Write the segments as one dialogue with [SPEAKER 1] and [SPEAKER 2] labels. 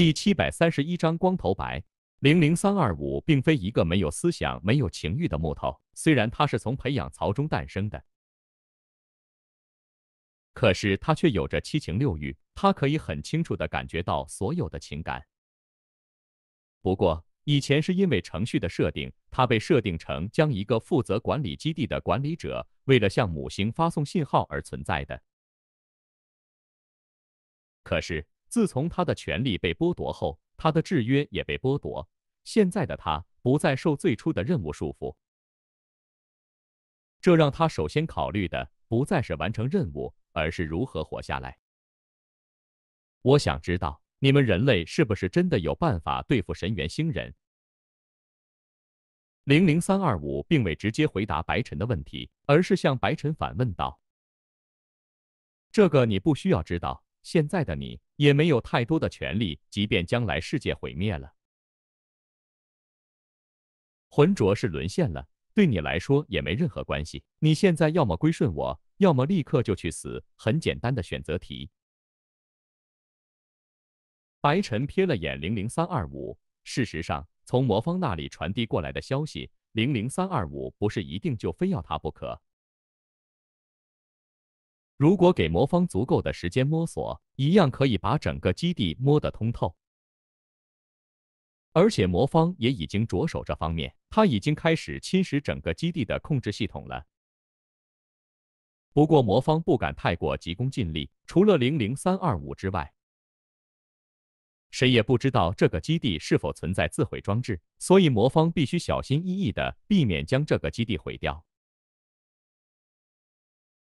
[SPEAKER 1] 第七百三十一章，光头白零零三二五并非一个没有思想、没有情欲的木头。虽然它是从培养槽中诞生的，可是他却有着七情六欲。他可以很清楚的感觉到所有的情感。不过以前是因为程序的设定，他被设定成将一个负责管理基地的管理者，为了向母星发送信号而存在的。可是。自从他的权利被剥夺后，他的制约也被剥夺。现在的他不再受最初的任务束缚，这让他首先考虑的不再是完成任务，而是如何活下来。我想知道，你们人类是不是真的有办法对付神元星人？零零三二五并未直接回答白晨的问题，而是向白晨反问道：“这个你不需要知道。现在的你。”也没有太多的权利。即便将来世界毁灭了，浑浊是沦陷了，对你来说也没任何关系。你现在要么归顺我，要么立刻就去死，很简单的选择题。白晨瞥了眼零零三二五，事实上，从魔方那里传递过来的消息，零零三二五不是一定就非要他不可。如果给魔方足够的时间摸索，一样可以把整个基地摸得通透。而且魔方也已经着手这方面，他已经开始侵蚀整个基地的控制系统了。不过魔方不敢太过急功近利，除了零零三二五之外，谁也不知道这个基地是否存在自毁装置，所以魔方必须小心翼翼的避免将这个基地毁掉。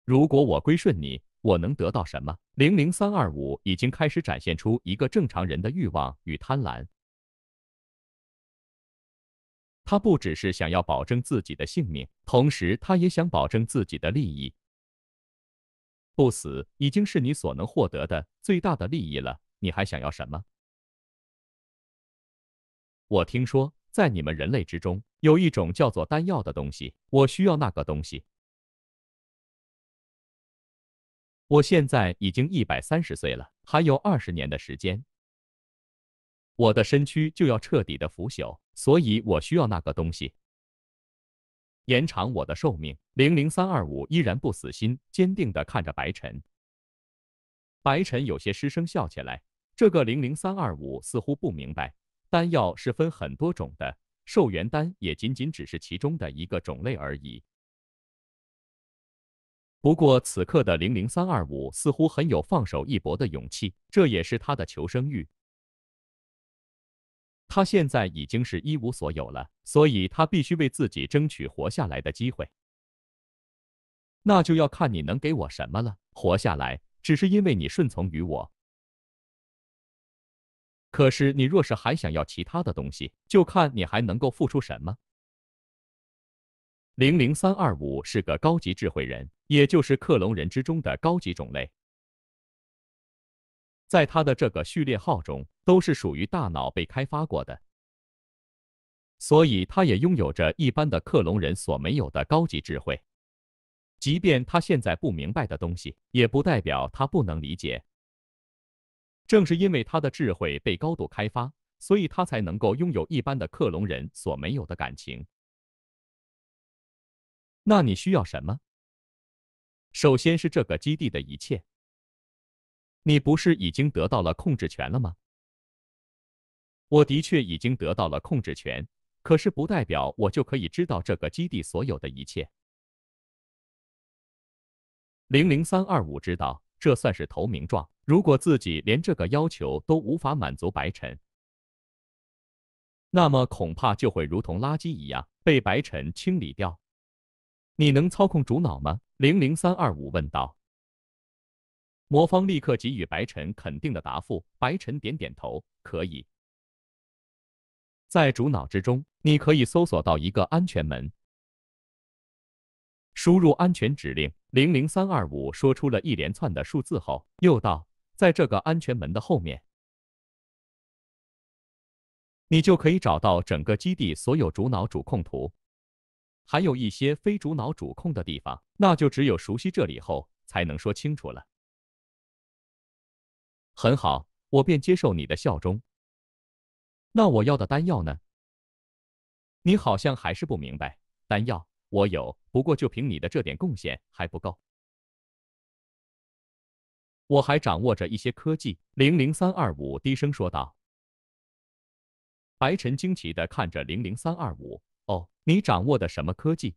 [SPEAKER 1] 如果我归顺你，我能得到什么？零零三二五已经开始展现出一个正常人的欲望与贪婪。他不只是想要保证自己的性命，同时他也想保证自己的利益。不死已经是你所能获得的最大的利益了，你还想要什么？我听说在你们人类之中有一种叫做丹药的东西，我需要那个东西。我现在已经一百三十岁了，还有二十年的时间，我的身躯就要彻底的腐朽，所以我需要那个东西，延长我的寿命。零零三二五依然不死心，坚定的看着白晨。白晨有些失声笑起来，这个零零三二五似乎不明白，丹药是分很多种的，寿元丹也仅仅只是其中的一个种类而已。不过，此刻的零零三二五似乎很有放手一搏的勇气，这也是他的求生欲。他现在已经是一无所有了，所以他必须为自己争取活下来的机会。那就要看你能给我什么了。活下来，只是因为你顺从于我。可是，你若是还想要其他的东西，就看你还能够付出什么。零零三二五是个高级智慧人，也就是克隆人之中的高级种类。在他的这个序列号中，都是属于大脑被开发过的，所以他也拥有着一般的克隆人所没有的高级智慧。即便他现在不明白的东西，也不代表他不能理解。正是因为他的智慧被高度开发，所以他才能够拥有一般的克隆人所没有的感情。那你需要什么？首先是这个基地的一切。你不是已经得到了控制权了吗？我的确已经得到了控制权，可是不代表我就可以知道这个基地所有的一切。零零三二五知道，这算是投名状。如果自己连这个要求都无法满足白晨，那么恐怕就会如同垃圾一样被白晨清理掉。你能操控主脑吗？零零三二五问道。魔方立刻给予白晨肯定的答复。白晨点点头，可以。在主脑之中，你可以搜索到一个安全门。输入安全指令。零零三二五说出了一连串的数字后，又道：“在这个安全门的后面，你就可以找到整个基地所有主脑主控图。”还有一些非主脑主控的地方，那就只有熟悉这里后才能说清楚了。很好，我便接受你的效忠。那我要的丹药呢？你好像还是不明白，丹药我有，不过就凭你的这点贡献还不够。我还掌握着一些科技。”零零三二五低声说道。白晨惊奇的看着零零三二五。哦，你掌握的什么科技？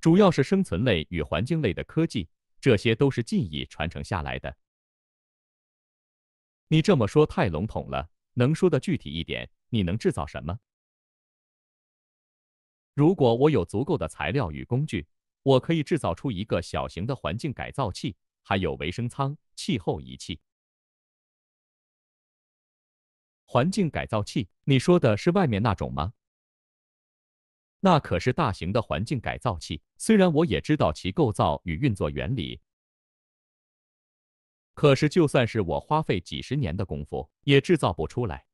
[SPEAKER 1] 主要是生存类与环境类的科技，这些都是记忆传承下来的。你这么说太笼统了，能说的具体一点？你能制造什么？如果我有足够的材料与工具，我可以制造出一个小型的环境改造器，还有维生舱、气候仪器。环境改造器？你说的是外面那种吗？那可是大型的环境改造器。虽然我也知道其构造与运作原理，可是就算是我花费几十年的功夫，也制造不出来。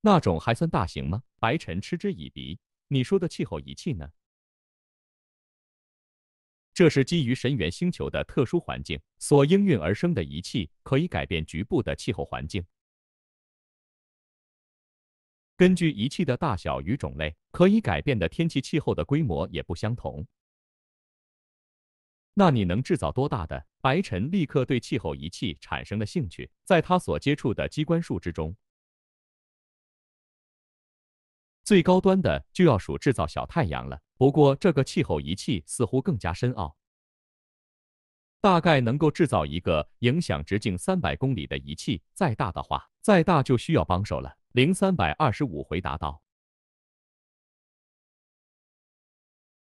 [SPEAKER 1] 那种还算大型吗？白尘嗤之以鼻。你说的气候仪器呢？这是基于神元星球的特殊环境所应运而生的仪器，可以改变局部的气候环境。根据仪器的大小与种类，可以改变的天气气候的规模也不相同。那你能制造多大的？白辰立刻对气候仪器产生了兴趣。在他所接触的机关术之中，最高端的就要数制造小太阳了。不过这个气候仪器似乎更加深奥，大概能够制造一个影响直径三百公里的仪器。再大的话，再大就需要帮手了。零三百二十五回答道：“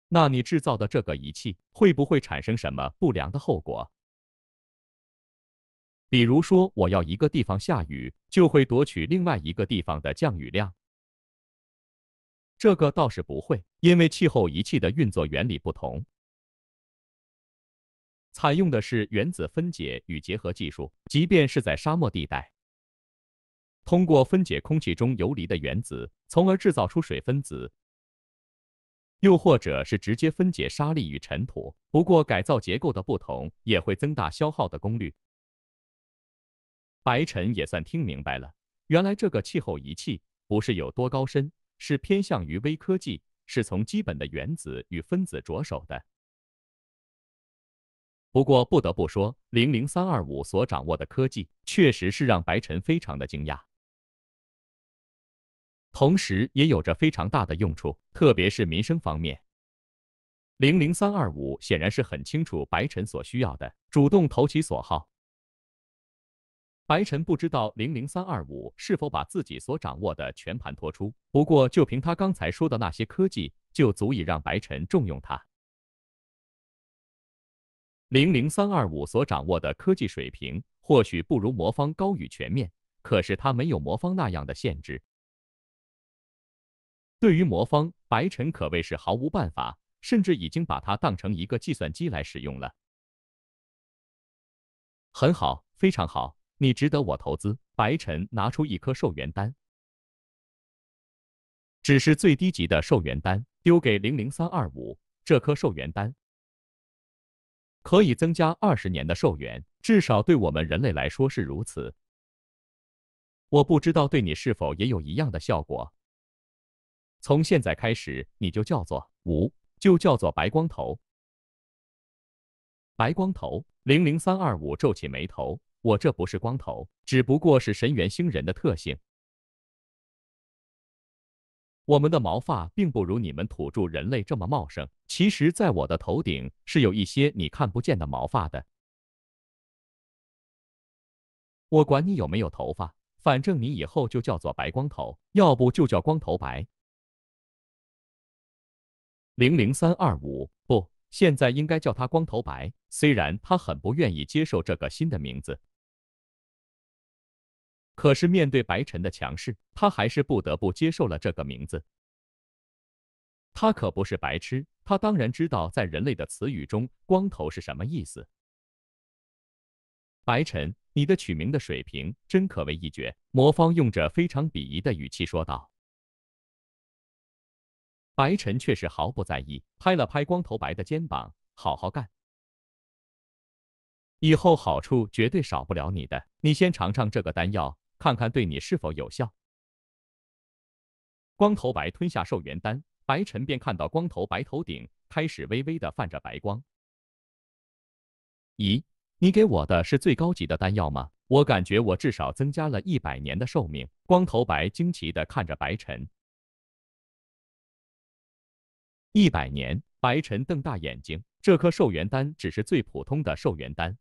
[SPEAKER 1] 那你制造的这个仪器会不会产生什么不良的后果？比如说，我要一个地方下雨，就会夺取另外一个地方的降雨量？这个倒是不会，因为气候仪器的运作原理不同，采用的是原子分解与结合技术，即便是在沙漠地带。”通过分解空气中游离的原子，从而制造出水分子，又或者是直接分解沙粒与尘土。不过，改造结构的不同也会增大消耗的功率。白尘也算听明白了，原来这个气候仪器不是有多高深，是偏向于微科技，是从基本的原子与分子着手的。不过，不得不说，零零三二五所掌握的科技确实是让白尘非常的惊讶。同时也有着非常大的用处，特别是民生方面。零零三二五显然是很清楚白晨所需要的，主动投其所好。白晨不知道零零三二五是否把自己所掌握的全盘托出，不过就凭他刚才说的那些科技，就足以让白晨重用他。零零三二五所掌握的科技水平或许不如魔方高与全面，可是他没有魔方那样的限制。对于魔方，白晨可谓是毫无办法，甚至已经把它当成一个计算机来使用了。很好，非常好，你值得我投资。白晨拿出一颗寿元丹，只是最低级的寿元丹，丢给零零三二五。这颗寿元丹可以增加二十年的寿元，至少对我们人类来说是如此。我不知道对你是否也有一样的效果。从现在开始，你就叫做五，就叫做白光头。白光头零零三二五皱起眉头，我这不是光头，只不过是神元星人的特性。我们的毛发并不如你们土著人类这么茂盛，其实，在我的头顶是有一些你看不见的毛发的。我管你有没有头发，反正你以后就叫做白光头，要不就叫光头白。零零三二五不，现在应该叫他光头白。虽然他很不愿意接受这个新的名字，可是面对白晨的强势，他还是不得不接受了这个名字。他可不是白痴，他当然知道在人类的词语中“光头”是什么意思。白晨，你的取名的水平真可谓一绝！魔方用着非常鄙夷的语气说道。白尘却是毫不在意，拍了拍光头白的肩膀：“好好干，以后好处绝对少不了你的。你先尝尝这个丹药，看看对你是否有效。”光头白吞下寿元丹，白尘便看到光头白头顶开始微微的泛着白光。“咦，你给我的是最高级的丹药吗？我感觉我至少增加了一百年的寿命。”光头白惊奇的看着白尘。一百年，白晨瞪大眼睛，这颗寿元丹只是最普通的寿元丹，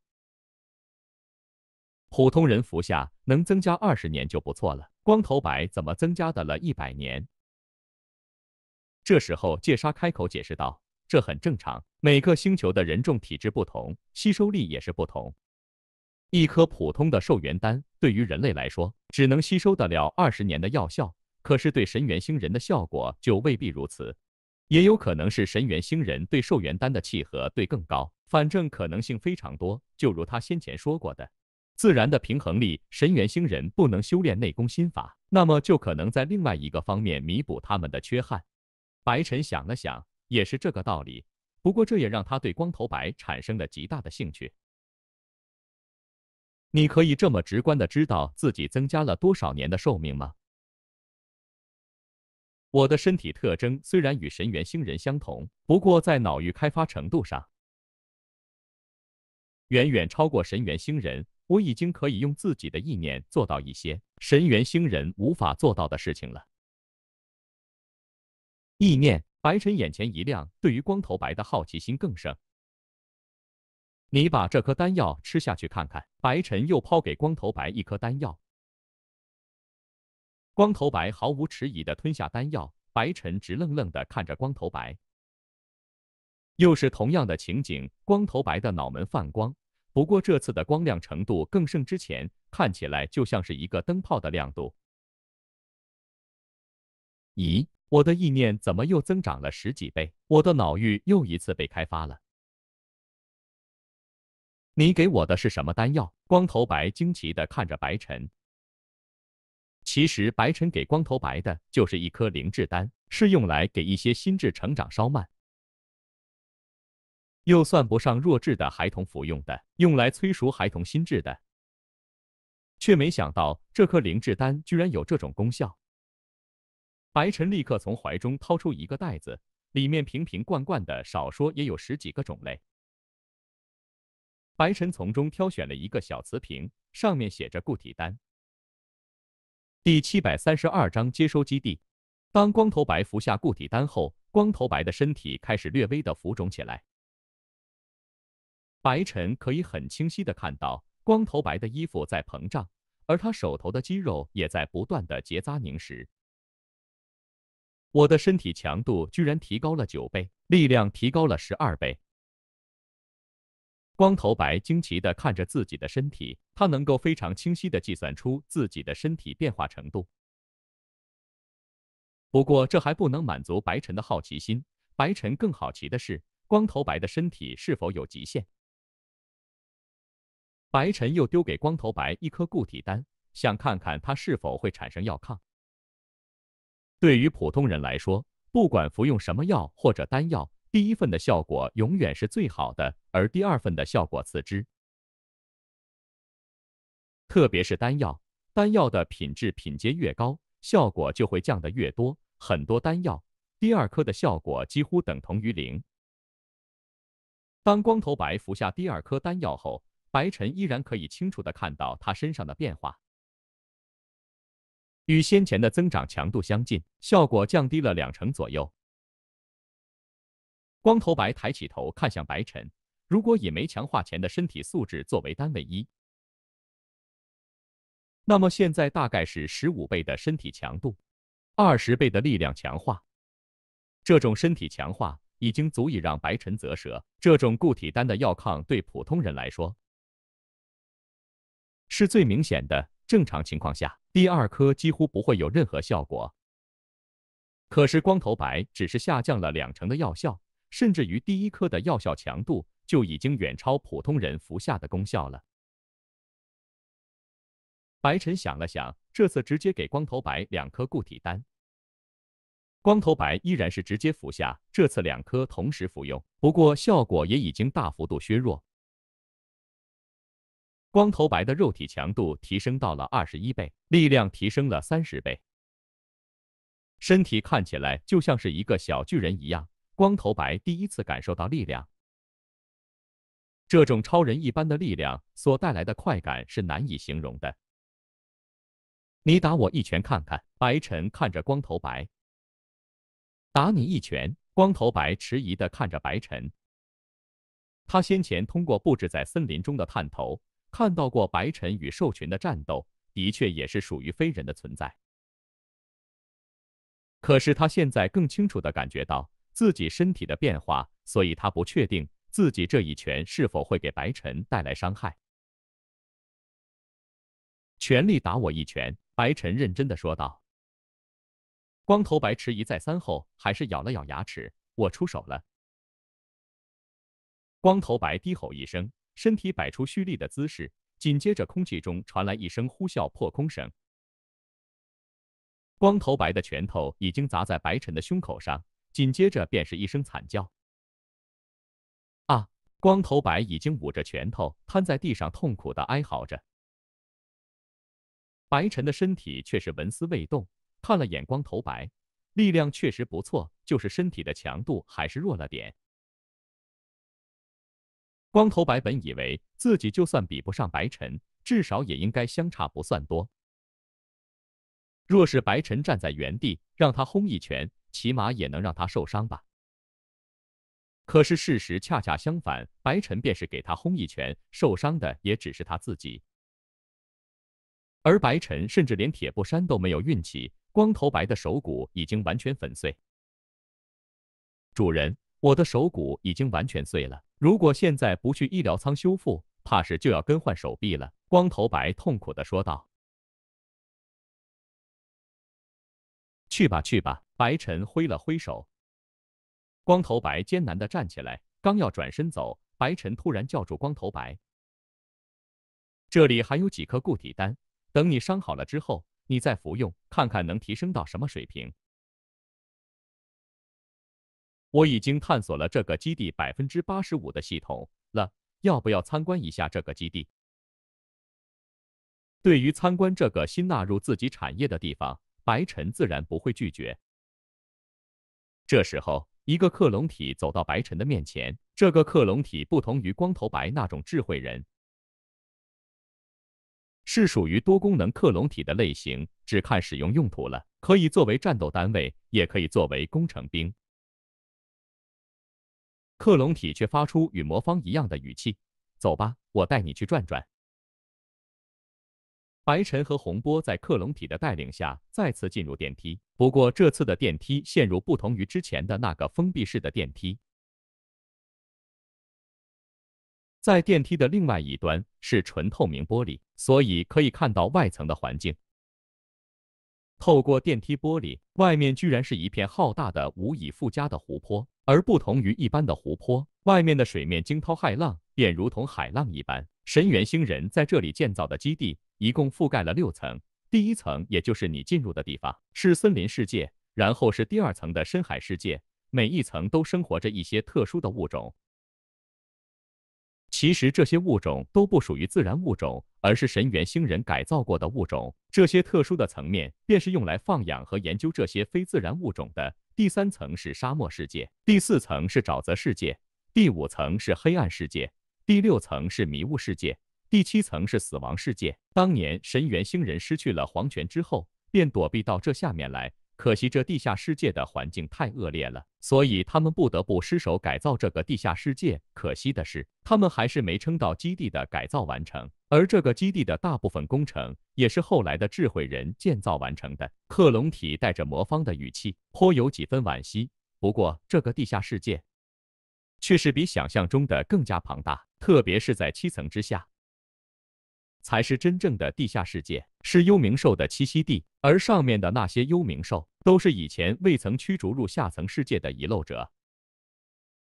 [SPEAKER 1] 普通人服下能增加二十年就不错了。光头白怎么增加的了？一百年？这时候，界沙开口解释道：“这很正常，每个星球的人种体质不同，吸收力也是不同。一颗普通的寿元丹对于人类来说，只能吸收得了二十年的药效，可是对神元星人的效果就未必如此。”也有可能是神元星人对寿元丹的契合对更高，反正可能性非常多。就如他先前说过的，自然的平衡力，神元星人不能修炼内功心法，那么就可能在另外一个方面弥补他们的缺憾。白晨想了想，也是这个道理。不过这也让他对光头白产生了极大的兴趣。你可以这么直观的知道自己增加了多少年的寿命吗？我的身体特征虽然与神元星人相同，不过在脑域开发程度上远远超过神元星人。我已经可以用自己的意念做到一些神元星人无法做到的事情了。意念，白晨眼前一亮，对于光头白的好奇心更盛。你把这颗丹药吃下去看看。白晨又抛给光头白一颗丹药。光头白毫无迟疑地吞下丹药，白晨直愣愣地看着光头白。又是同样的情景，光头白的脑门泛光，不过这次的光亮程度更胜之前，看起来就像是一个灯泡的亮度。咦，我的意念怎么又增长了十几倍？我的脑域又一次被开发了。你给我的是什么丹药？光头白惊奇地看着白晨。其实白晨给光头白的就是一颗灵智丹，是用来给一些心智成长稍慢，又算不上弱智的孩童服用的，用来催熟孩童心智的。却没想到这颗灵智丹居然有这种功效。白晨立刻从怀中掏出一个袋子，里面瓶瓶罐罐的，少说也有十几个种类。白晨从中挑选了一个小瓷瓶，上面写着“固体丹”。第七百三十二章接收基地。当光头白服下固体丹后，光头白的身体开始略微的浮肿起来。白晨可以很清晰的看到，光头白的衣服在膨胀，而他手头的肌肉也在不断的结扎凝实。我的身体强度居然提高了九倍，力量提高了十二倍。光头白惊奇的看着自己的身体。他能够非常清晰的计算出自己的身体变化程度，不过这还不能满足白晨的好奇心。白晨更好奇的是，光头白的身体是否有极限？白晨又丢给光头白一颗固体丹，想看看他是否会产生药抗。对于普通人来说，不管服用什么药或者丹药，第一份的效果永远是最好的，而第二份的效果次之。特别是丹药，丹药的品质品阶越高，效果就会降得越多。很多丹药，第二颗的效果几乎等同于零。当光头白服下第二颗丹药后，白尘依然可以清楚地看到他身上的变化，与先前的增长强度相近，效果降低了两成左右。光头白抬起头看向白尘，如果以没强化前的身体素质作为单位一。那么现在大概是十五倍的身体强度，二十倍的力量强化。这种身体强化已经足以让白尘泽蛇这种固体丹的药抗对普通人来说是最明显的。正常情况下，第二颗几乎不会有任何效果。可是光头白只是下降了两成的药效，甚至于第一颗的药效强度就已经远超普通人服下的功效了。白晨想了想，这次直接给光头白两颗固体丹。光头白依然是直接服下，这次两颗同时服用，不过效果也已经大幅度削弱。光头白的肉体强度提升到了二十一倍，力量提升了三十倍，身体看起来就像是一个小巨人一样。光头白第一次感受到力量，这种超人一般的力量所带来的快感是难以形容的。你打我一拳看看。白晨看着光头白，打你一拳。光头白迟疑的看着白晨。他先前通过布置在森林中的探头看到过白晨与兽群的战斗，的确也是属于非人的存在。可是他现在更清楚的感觉到自己身体的变化，所以他不确定自己这一拳是否会给白晨带来伤害。全力打我一拳！白晨认真的说道。光头白迟疑再三后，还是咬了咬牙齿：“我出手了！”光头白低吼一声，身体摆出蓄力的姿势，紧接着空气中传来一声呼啸破空声。光头白的拳头已经砸在白晨的胸口上，紧接着便是一声惨叫：“啊！”光头白已经捂着拳头，瘫在地上，痛苦的哀嚎着。白晨的身体却是纹丝未动，看了眼光头白，力量确实不错，就是身体的强度还是弱了点。光头白本以为自己就算比不上白晨，至少也应该相差不算多。若是白晨站在原地，让他轰一拳，起码也能让他受伤吧。可是事实恰恰相反，白晨便是给他轰一拳，受伤的也只是他自己。而白晨甚至连铁布衫都没有运气，光头白的手骨已经完全粉碎。主人，我的手骨已经完全碎了，如果现在不去医疗舱修复，怕是就要更换手臂了。光头白痛苦的说道。去吧，去吧。白晨挥了挥手。光头白艰难的站起来，刚要转身走，白晨突然叫住光头白：“这里还有几颗固体丹。”等你伤好了之后，你再服用，看看能提升到什么水平。我已经探索了这个基地百分之八十五的系统了，要不要参观一下这个基地？对于参观这个新纳入自己产业的地方，白晨自然不会拒绝。这时候，一个克隆体走到白晨的面前。这个克隆体不同于光头白那种智慧人。是属于多功能克隆体的类型，只看使用用途了，可以作为战斗单位，也可以作为工程兵。克隆体却发出与魔方一样的语气：“走吧，我带你去转转。”白晨和洪波在克隆体的带领下再次进入电梯，不过这次的电梯陷入不同于之前的那个封闭式的电梯。在电梯的另外一端是纯透明玻璃，所以可以看到外层的环境。透过电梯玻璃，外面居然是一片浩大的、无以复加的湖泊。而不同于一般的湖泊，外面的水面惊涛骇浪，便如同海浪一般。神元星人在这里建造的基地一共覆盖了六层，第一层也就是你进入的地方是森林世界，然后是第二层的深海世界，每一层都生活着一些特殊的物种。其实这些物种都不属于自然物种，而是神元星人改造过的物种。这些特殊的层面，便是用来放养和研究这些非自然物种的。第三层是沙漠世界，第四层是沼泽世界，第五层是黑暗世界，第六层是迷雾世界，第七层是死亡世界。当年神元星人失去了皇权之后，便躲避到这下面来。可惜这地下世界的环境太恶劣了，所以他们不得不失手改造这个地下世界。可惜的是，他们还是没撑到基地的改造完成。而这个基地的大部分工程，也是后来的智慧人建造完成的。克隆体带着魔方的语气，颇有几分惋惜。不过，这个地下世界却是比想象中的更加庞大，特别是在七层之下。才是真正的地下世界，是幽冥兽的栖息地，而上面的那些幽冥兽都是以前未曾驱逐入下层世界的遗漏者。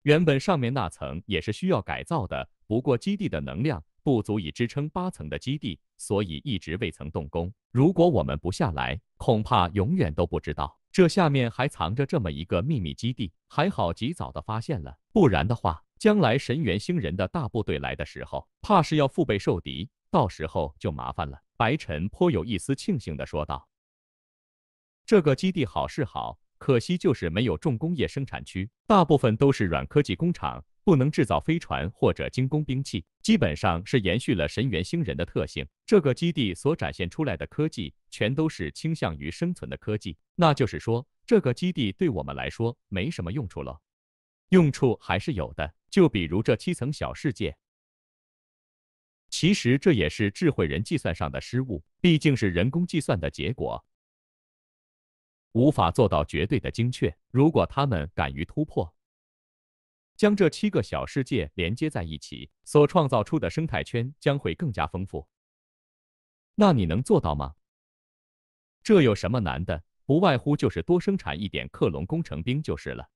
[SPEAKER 1] 原本上面那层也是需要改造的，不过基地的能量不足以支撑八层的基地，所以一直未曾动工。如果我们不下来，恐怕永远都不知道这下面还藏着这么一个秘密基地。还好及早的发现了，不然的话，将来神元星人的大部队来的时候，怕是要腹背受敌。到时候就麻烦了，白晨颇有一丝庆幸地说道：“这个基地好是好，可惜就是没有重工业生产区，大部分都是软科技工厂，不能制造飞船或者精工兵器，基本上是延续了神元星人的特性。这个基地所展现出来的科技，全都是倾向于生存的科技，那就是说，这个基地对我们来说没什么用处了。用处还是有的，就比如这七层小世界。”其实这也是智慧人计算上的失误，毕竟是人工计算的结果，无法做到绝对的精确。如果他们敢于突破，将这七个小世界连接在一起，所创造出的生态圈将会更加丰富。那你能做到吗？这有什么难的？不外乎就是多生产一点克隆工程兵就是了。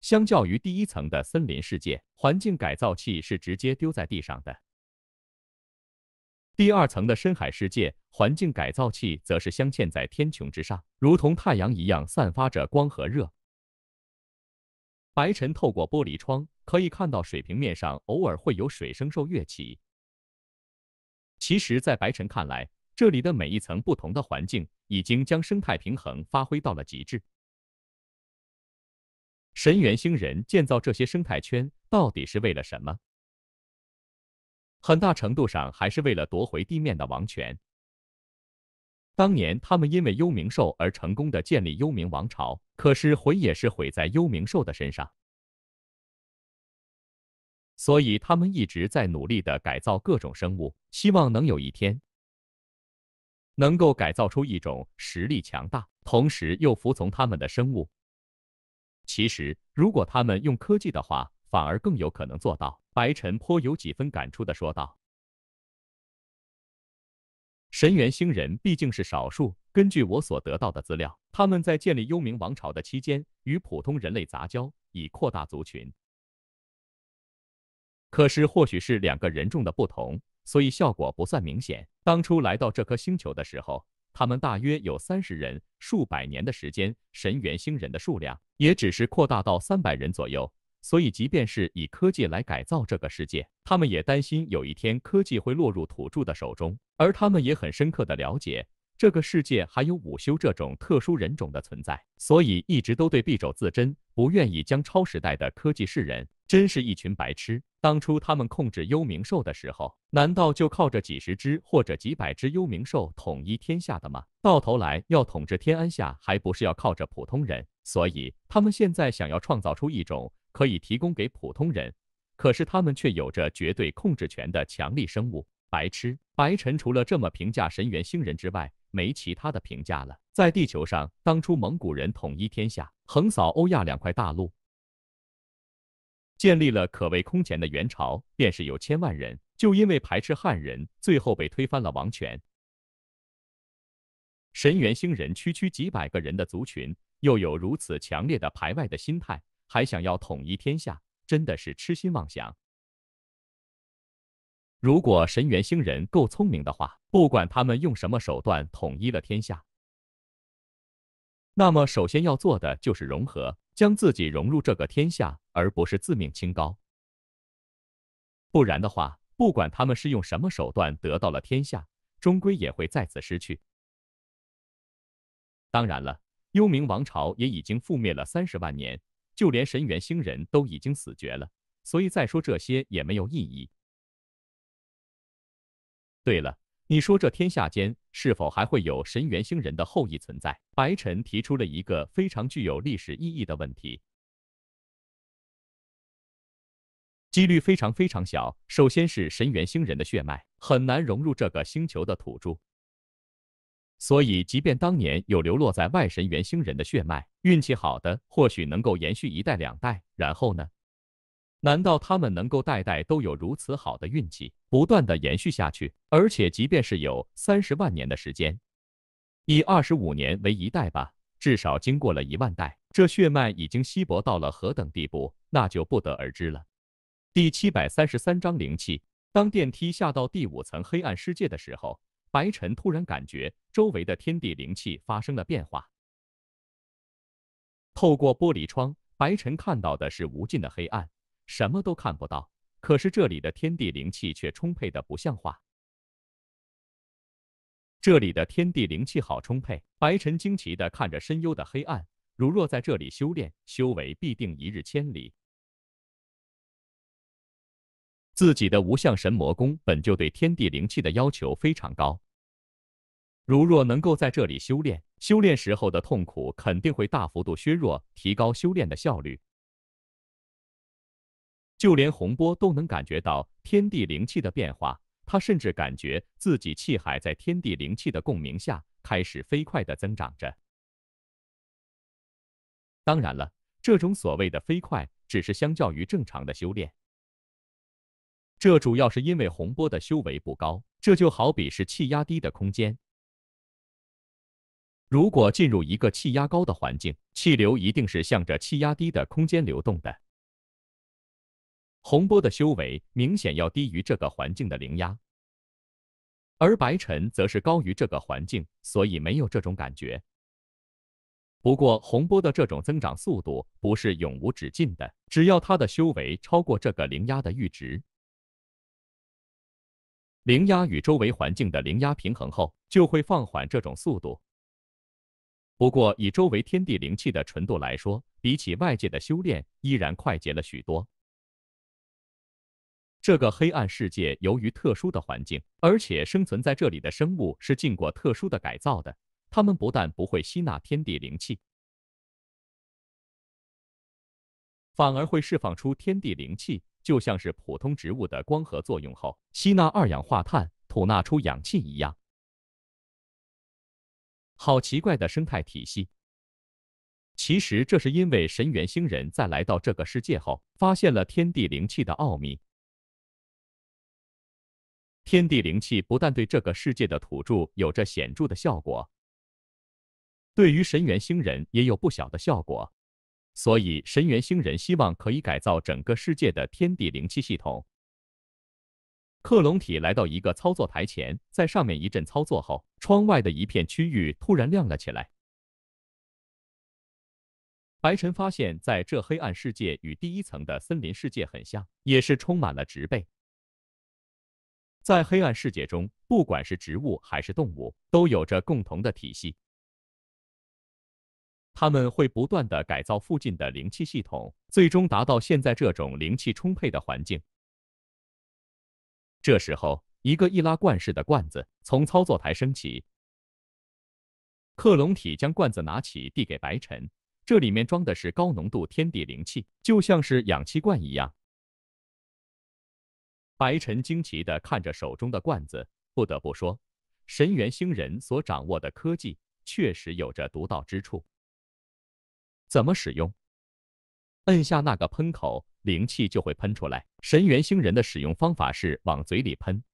[SPEAKER 1] 相较于第一层的森林世界，环境改造器是直接丢在地上的。第二层的深海世界，环境改造器则是镶嵌在天穹之上，如同太阳一样，散发着光和热。白尘透过玻璃窗，可以看到水平面上偶尔会有水生兽跃起。其实，在白尘看来，这里的每一层不同的环境，已经将生态平衡发挥到了极致。神元星人建造这些生态圈，到底是为了什么？很大程度上还是为了夺回地面的王权。当年他们因为幽冥兽而成功的建立幽冥王朝，可是毁也是毁在幽冥兽的身上。所以他们一直在努力的改造各种生物，希望能有一天能够改造出一种实力强大，同时又服从他们的生物。其实，如果他们用科技的话，反而更有可能做到。白晨颇有几分感触的说道：“神元星人毕竟是少数，根据我所得到的资料，他们在建立幽冥王朝的期间，与普通人类杂交，以扩大族群。可是，或许是两个人种的不同，所以效果不算明显。当初来到这颗星球的时候。”他们大约有三十人，数百年的时间，神元星人的数量也只是扩大到三百人左右。所以，即便是以科技来改造这个世界，他们也担心有一天科技会落入土著的手中。而他们也很深刻的了解，这个世界还有午休这种特殊人种的存在，所以一直都对匕首自珍不愿意将超时代的科技示人。真是一群白痴！当初他们控制幽冥兽的时候，难道就靠着几十只或者几百只幽冥兽统一天下的吗？到头来要统治天安下，还不是要靠着普通人？所以他们现在想要创造出一种可以提供给普通人，可是他们却有着绝对控制权的强力生物，白痴！白尘除了这么评价神元星人之外，没其他的评价了。在地球上，当初蒙古人统一天下，横扫欧亚两块大陆。建立了可谓空前的元朝，便是有千万人，就因为排斥汉人，最后被推翻了王权。神元星人区区几百个人的族群，又有如此强烈的排外的心态，还想要统一天下，真的是痴心妄想。如果神元星人够聪明的话，不管他们用什么手段统一了天下，那么首先要做的就是融合。将自己融入这个天下，而不是自命清高。不然的话，不管他们是用什么手段得到了天下，终归也会再次失去。当然了，幽冥王朝也已经覆灭了三十万年，就连神元星人都已经死绝了，所以再说这些也没有意义。对了。你说这天下间是否还会有神元星人的后裔存在？白晨提出了一个非常具有历史意义的问题。几率非常非常小。首先是神元星人的血脉很难融入这个星球的土著，所以即便当年有流落在外神元星人的血脉，运气好的或许能够延续一代两代。然后呢？难道他们能够代代都有如此好的运气，不断的延续下去？而且即便是有三十万年的时间，以二十五年为一代吧，至少经过了一万代，这血脉已经稀薄到了何等地步，那就不得而知了。第七百三十三章灵气。当电梯下到第五层黑暗世界的时候，白尘突然感觉周围的天地灵气发生了变化。透过玻璃窗，白尘看到的是无尽的黑暗。什么都看不到，可是这里的天地灵气却充沛的不像话。这里的天地灵气好充沛，白晨惊奇的看着深幽的黑暗，如若在这里修炼，修为必定一日千里。自己的无相神魔功本就对天地灵气的要求非常高，如若能够在这里修炼，修炼时候的痛苦肯定会大幅度削弱，提高修炼的效率。就连洪波都能感觉到天地灵气的变化，他甚至感觉自己气海在天地灵气的共鸣下开始飞快的增长着。当然了，这种所谓的飞快，只是相较于正常的修炼。这主要是因为洪波的修为不高，这就好比是气压低的空间。如果进入一个气压高的环境，气流一定是向着气压低的空间流动的。洪波的修为明显要低于这个环境的灵压，而白尘则是高于这个环境，所以没有这种感觉。不过，洪波的这种增长速度不是永无止境的，只要他的修为超过这个灵压的阈值，灵压与周围环境的灵压平衡后，就会放缓这种速度。不过，以周围天地灵气的纯度来说，比起外界的修炼，依然快捷了许多。这个黑暗世界由于特殊的环境，而且生存在这里的生物是经过特殊的改造的。它们不但不会吸纳天地灵气，反而会释放出天地灵气，就像是普通植物的光合作用后，吸纳二氧化碳，吐纳出氧气一样。好奇怪的生态体系。其实这是因为神元星人在来到这个世界后，发现了天地灵气的奥秘。天地灵气不但对这个世界的土著有着显著的效果，对于神元星人也有不小的效果，所以神元星人希望可以改造整个世界的天地灵气系统。克隆体来到一个操作台前，在上面一阵操作后，窗外的一片区域突然亮了起来。白晨发现，在这黑暗世界与第一层的森林世界很像，也是充满了植被。在黑暗世界中，不管是植物还是动物，都有着共同的体系。他们会不断的改造附近的灵气系统，最终达到现在这种灵气充沛的环境。这时候，一个易拉罐式的罐子从操作台升起，克隆体将罐子拿起，递给白晨。这里面装的是高浓度天地灵气，就像是氧气罐一样。白晨惊奇地看着手中的罐子，不得不说，神元星人所掌握的科技确实有着独到之处。怎么使用？摁下那个喷口，灵气就会喷出来。神元星人的使用方法是往嘴里喷，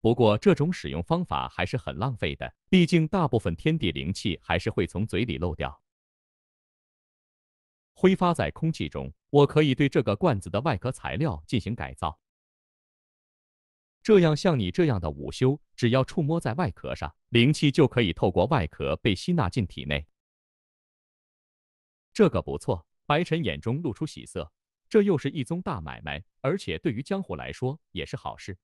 [SPEAKER 1] 不过这种使用方法还是很浪费的，毕竟大部分天地灵气还是会从嘴里漏掉。挥发在空气中，我可以对这个罐子的外壳材料进行改造，这样像你这样的午休，只要触摸在外壳上，灵气就可以透过外壳被吸纳进体内。这个不错，白尘眼中露出喜色，这又是一宗大买卖，而且对于江湖来说也是好事。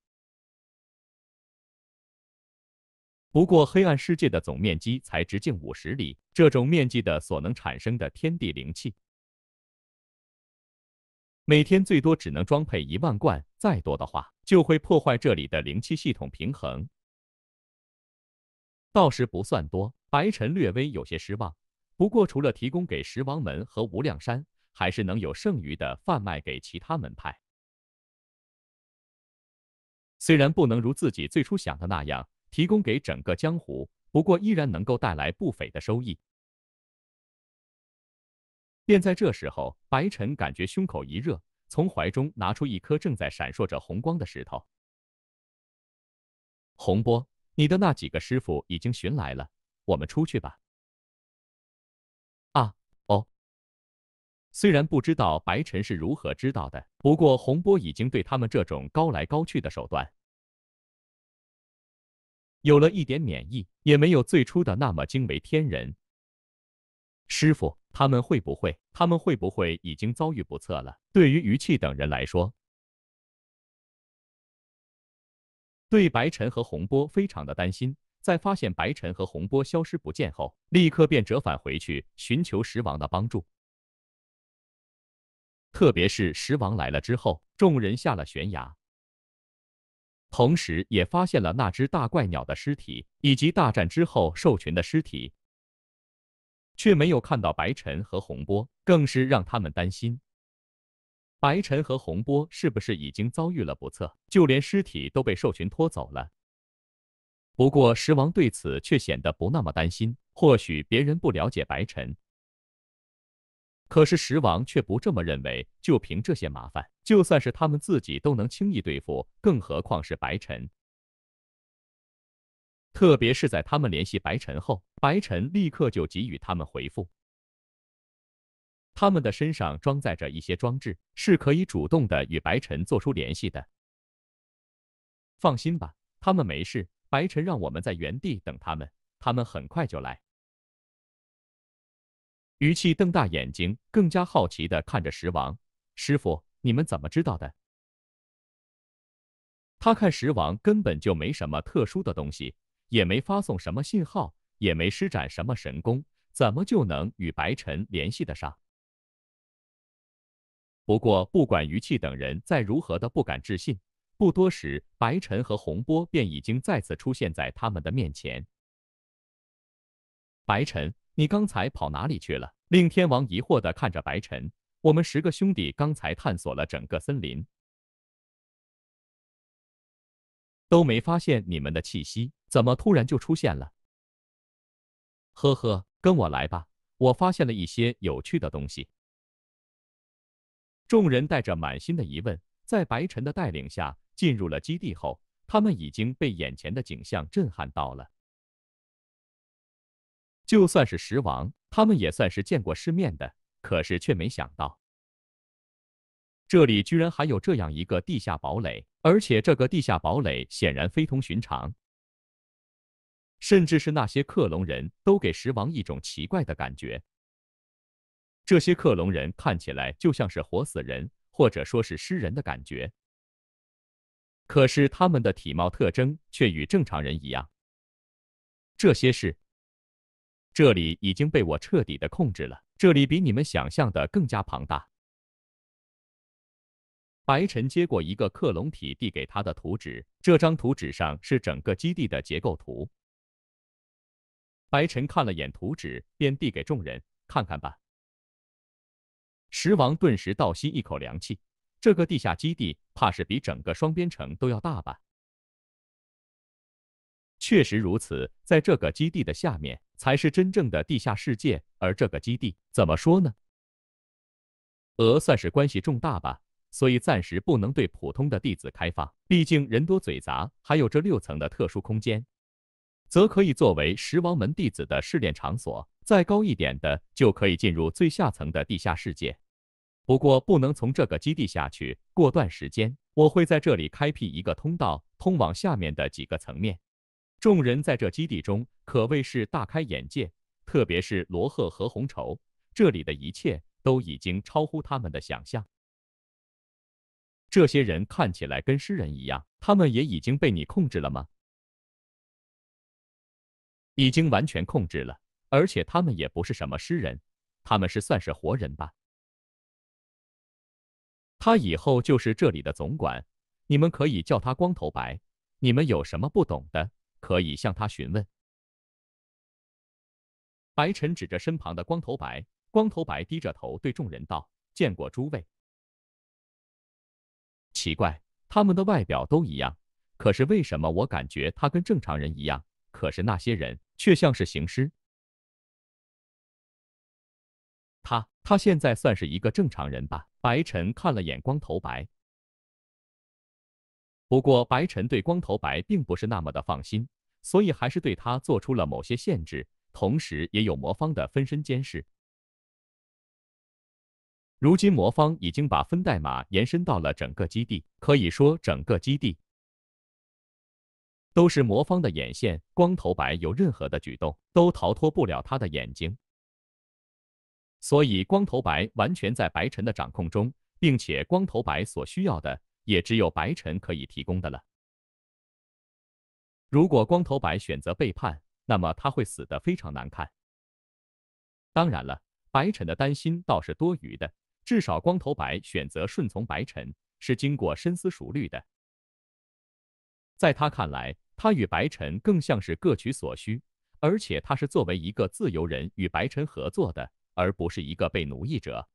[SPEAKER 1] 不过黑暗世界的总面积才直径五十里，这种面积的所能产生的天地灵气。每天最多只能装配一万罐，再多的话就会破坏这里的灵气系统平衡。倒是不算多，白尘略微有些失望。不过除了提供给十王门和无量山，还是能有剩余的贩卖给其他门派。虽然不能如自己最初想的那样提供给整个江湖，不过依然能够带来不菲的收益。便在这时候，白晨感觉胸口一热，从怀中拿出一颗正在闪烁着红光的石头。洪波，你的那几个师傅已经寻来了，我们出去吧。啊，哦。虽然不知道白晨是如何知道的，不过洪波已经对他们这种高来高去的手段，有了一点免疫，也没有最初的那么惊为天人。师傅。他们会不会？他们会不会已经遭遇不测了？对于余气等人来说，对白晨和洪波非常的担心。在发现白晨和洪波消失不见后，立刻便折返回去寻求石王的帮助。特别是石王来了之后，众人下了悬崖，同时也发现了那只大怪鸟的尸体，以及大战之后兽群的尸体。却没有看到白晨和洪波，更是让他们担心：白晨和洪波是不是已经遭遇了不测？就连尸体都被兽群拖走了。不过石王对此却显得不那么担心。或许别人不了解白晨，可是石王却不这么认为。就凭这些麻烦，就算是他们自己都能轻易对付，更何况是白晨？特别是在他们联系白晨后，白晨立刻就给予他们回复。他们的身上装载着一些装置，是可以主动的与白晨做出联系的。放心吧，他们没事。白晨让我们在原地等他们，他们很快就来。余气瞪大眼睛，更加好奇的看着石王师傅：“你们怎么知道的？”他看石王根本就没什么特殊的东西。也没发送什么信号，也没施展什么神功，怎么就能与白尘联系得上？不过，不管余气等人再如何的不敢置信，不多时，白尘和洪波便已经再次出现在他们的面前。白晨，你刚才跑哪里去了？令天王疑惑的看着白晨。我们十个兄弟刚才探索了整个森林。都没发现你们的气息，怎么突然就出现了？呵呵，跟我来吧，我发现了一些有趣的东西。众人带着满心的疑问，在白晨的带领下进入了基地后，他们已经被眼前的景象震撼到了。就算是石王，他们也算是见过世面的，可是却没想到。这里居然还有这样一个地下堡垒，而且这个地下堡垒显然非同寻常。甚至是那些克隆人都给石王一种奇怪的感觉。这些克隆人看起来就像是活死人，或者说是尸人的感觉。可是他们的体貌特征却与正常人一样。这些是，这里已经被我彻底的控制了。这里比你们想象的更加庞大。白晨接过一个克隆体递给他的图纸，这张图纸上是整个基地的结构图。白晨看了眼图纸，便递给众人：“看看吧。”石王顿时倒吸一口凉气，这个地下基地怕是比整个双边城都要大吧？确实如此，在这个基地的下面才是真正的地下世界，而这个基地怎么说呢？额算是关系重大吧。所以暂时不能对普通的弟子开放，毕竟人多嘴杂。还有这六层的特殊空间，则可以作为十王门弟子的试炼场所。再高一点的，就可以进入最下层的地下世界。不过不能从这个基地下去。过段时间，我会在这里开辟一个通道，通往下面的几个层面。众人在这基地中可谓是大开眼界，特别是罗赫和红绸，这里的一切都已经超乎他们的想象。这些人看起来跟诗人一样，他们也已经被你控制了吗？已经完全控制了，而且他们也不是什么诗人，他们是算是活人吧。他以后就是这里的总管，你们可以叫他光头白。你们有什么不懂的，可以向他询问。白晨指着身旁的光头白，光头白低着头对众人道：“见过诸位。”奇怪，他们的外表都一样，可是为什么我感觉他跟正常人一样？可是那些人却像是行尸。他，他现在算是一个正常人吧？白晨看了眼光头白，不过白晨对光头白并不是那么的放心，所以还是对他做出了某些限制，同时也有魔方的分身监视。如今魔方已经把分代码延伸到了整个基地，可以说整个基地都是魔方的眼线。光头白有任何的举动，都逃脱不了他的眼睛。所以光头白完全在白晨的掌控中，并且光头白所需要的也只有白晨可以提供的了。如果光头白选择背叛，那么他会死的非常难看。当然了，白晨的担心倒是多余的。至少，光头白选择顺从白尘是经过深思熟虑的。在他看来，他与白尘更像是各取所需，而且他是作为一个自由人与白尘合作的，而不是一个被奴役者。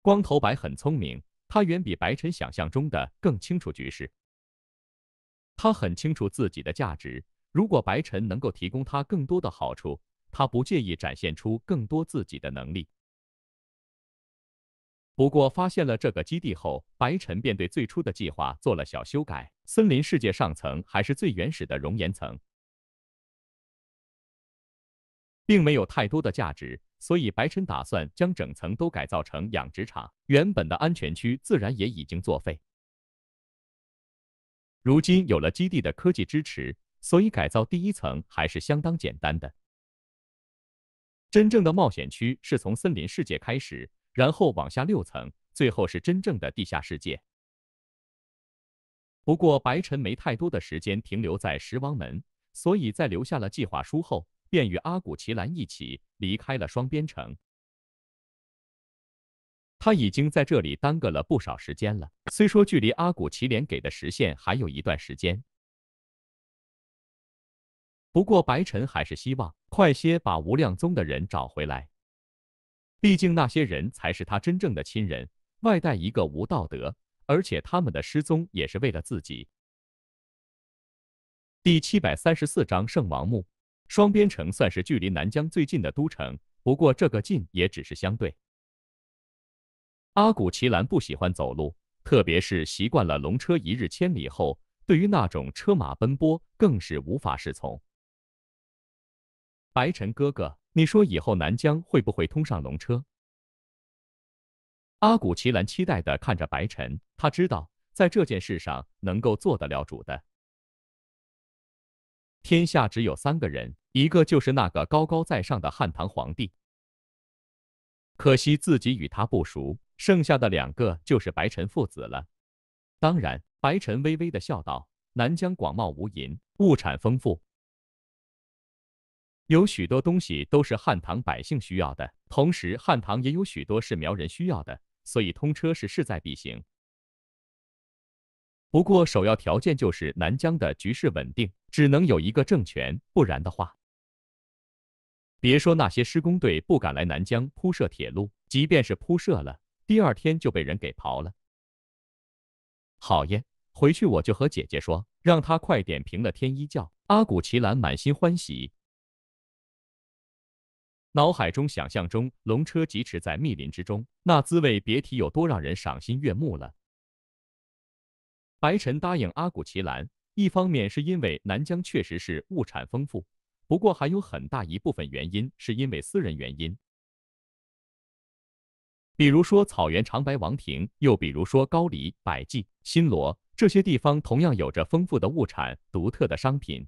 [SPEAKER 1] 光头白很聪明，他远比白尘想象中的更清楚局势。他很清楚自己的价值，如果白尘能够提供他更多的好处，他不介意展现出更多自己的能力。不过发现了这个基地后，白尘便对最初的计划做了小修改。森林世界上层还是最原始的熔岩层，并没有太多的价值，所以白晨打算将整层都改造成养殖场。原本的安全区自然也已经作废。如今有了基地的科技支持，所以改造第一层还是相当简单的。真正的冒险区是从森林世界开始。然后往下六层，最后是真正的地下世界。不过白晨没太多的时间停留在十王门，所以在留下了计划书后，便与阿古奇兰一起离开了双边城。他已经在这里耽搁了不少时间了，虽说距离阿古奇连给的时限还有一段时间，不过白晨还是希望快些把无量宗的人找回来。毕竟那些人才是他真正的亲人，外带一个无道德，而且他们的失踪也是为了自己。第七百三十四章圣王墓。双边城算是距离南疆最近的都城，不过这个近也只是相对。阿古奇兰不喜欢走路，特别是习惯了龙车一日千里后，对于那种车马奔波更是无法适从。白尘哥哥。你说以后南疆会不会通上龙车？阿古奇兰期待的看着白沉，他知道在这件事上能够做得了主的，天下只有三个人，一个就是那个高高在上的汉唐皇帝，可惜自己与他不熟，剩下的两个就是白沉父子了。当然，白沉微微的笑道：“南疆广袤无垠，物产丰富。”有许多东西都是汉唐百姓需要的，同时汉唐也有许多是苗人需要的，所以通车是势在必行。不过首要条件就是南疆的局势稳定，只能有一个政权，不然的话，别说那些施工队不敢来南疆铺设铁路，即便是铺设了，第二天就被人给刨了。好耶，回去我就和姐姐说，让她快点平了天一教。阿古奇兰满心欢喜。脑海中想象中，龙车疾驰在密林之中，那滋味别提有多让人赏心悦目了。白晨答应阿古奇兰，一方面是因为南疆确实是物产丰富，不过还有很大一部分原因是因为私人原因。比如说草原、长白王庭，又比如说高黎、百济、新罗这些地方，同样有着丰富的物产、独特的商品。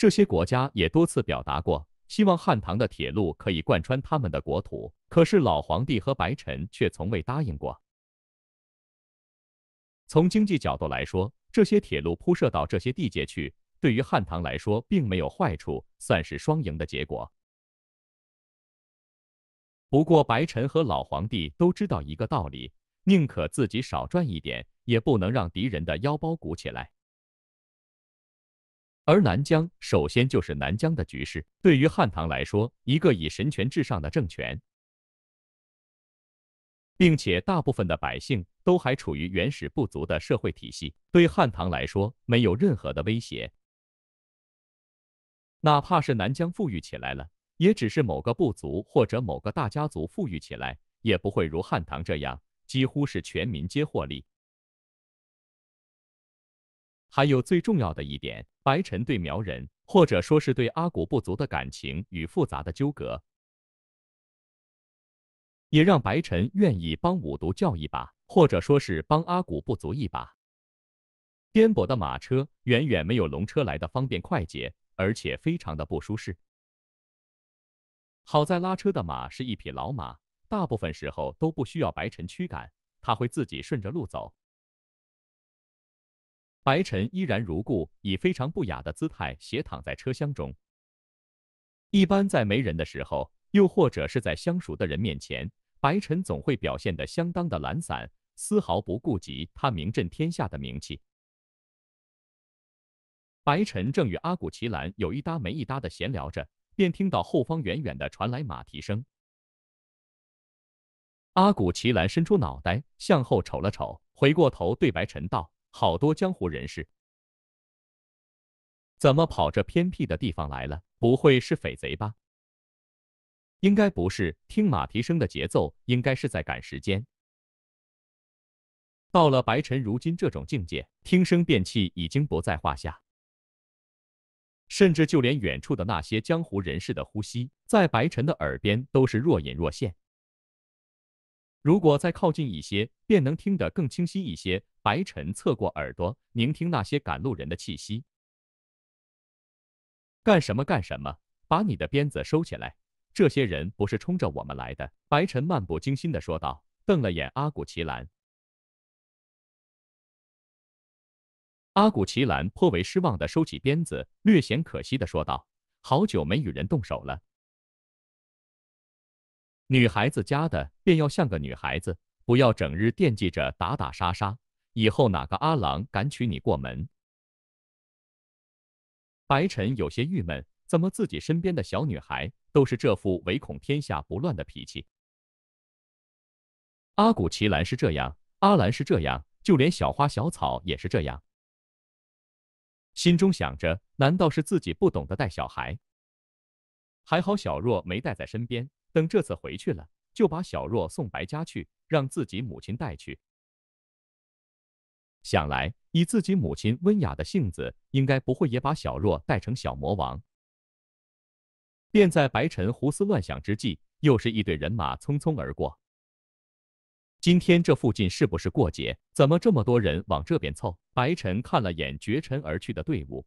[SPEAKER 1] 这些国家也多次表达过，希望汉唐的铁路可以贯穿他们的国土。可是老皇帝和白臣却从未答应过。从经济角度来说，这些铁路铺设到这些地界去，对于汉唐来说并没有坏处，算是双赢的结果。不过白臣和老皇帝都知道一个道理：宁可自己少赚一点，也不能让敌人的腰包鼓起来。而南疆首先就是南疆的局势，对于汉唐来说，一个以神权至上的政权，并且大部分的百姓都还处于原始部族的社会体系，对汉唐来说没有任何的威胁。哪怕是南疆富裕起来了，也只是某个部族或者某个大家族富裕起来，也不会如汉唐这样，几乎是全民皆获利。还有最重要的一点，白晨对苗人，或者说是对阿古部族的感情与复杂的纠葛，也让白晨愿意帮五毒叫一把，或者说是帮阿古部族一把。颠簸的马车远远没有龙车来的方便快捷，而且非常的不舒适。好在拉车的马是一匹老马，大部分时候都不需要白晨驱赶，他会自己顺着路走。白晨依然如故，以非常不雅的姿态斜躺在车厢中。一般在没人的时候，又或者是在相熟的人面前，白晨总会表现得相当的懒散，丝毫不顾及他名震天下的名气。白晨正与阿古奇兰有一搭没一搭的闲聊着，便听到后方远远的传来马蹄声。阿古奇兰伸出脑袋向后瞅了瞅，回过头对白晨道。好多江湖人士，怎么跑这偏僻的地方来了？不会是匪贼吧？应该不是，听马蹄声的节奏，应该是在赶时间。到了白晨如今这种境界，听声辨气已经不在话下，甚至就连远处的那些江湖人士的呼吸，在白晨的耳边都是若隐若现。如果再靠近一些，便能听得更清晰一些。白尘侧过耳朵，聆听那些赶路人的气息。干什么？干什么？把你的鞭子收起来！这些人不是冲着我们来的。白晨漫不经心地说道，瞪了眼阿古奇兰。阿古奇兰颇为失望地收起鞭子，略显可惜地说道：“好久没与人动手了。”女孩子家的，便要像个女孩子，不要整日惦记着打打杀杀，以后哪个阿郎敢娶你过门？白晨有些郁闷，怎么自己身边的小女孩都是这副唯恐天下不乱的脾气？阿古奇兰是这样，阿兰是这样，就连小花小草也是这样。心中想着，难道是自己不懂得带小孩？还好小若没带在身边。等这次回去了，就把小若送白家去，让自己母亲带去。想来以自己母亲温雅的性子，应该不会也把小若带成小魔王。便在白晨胡思乱想之际，又是一队人马匆匆而过。今天这附近是不是过节？怎么这么多人往这边凑？白晨看了眼绝尘而去的队伍，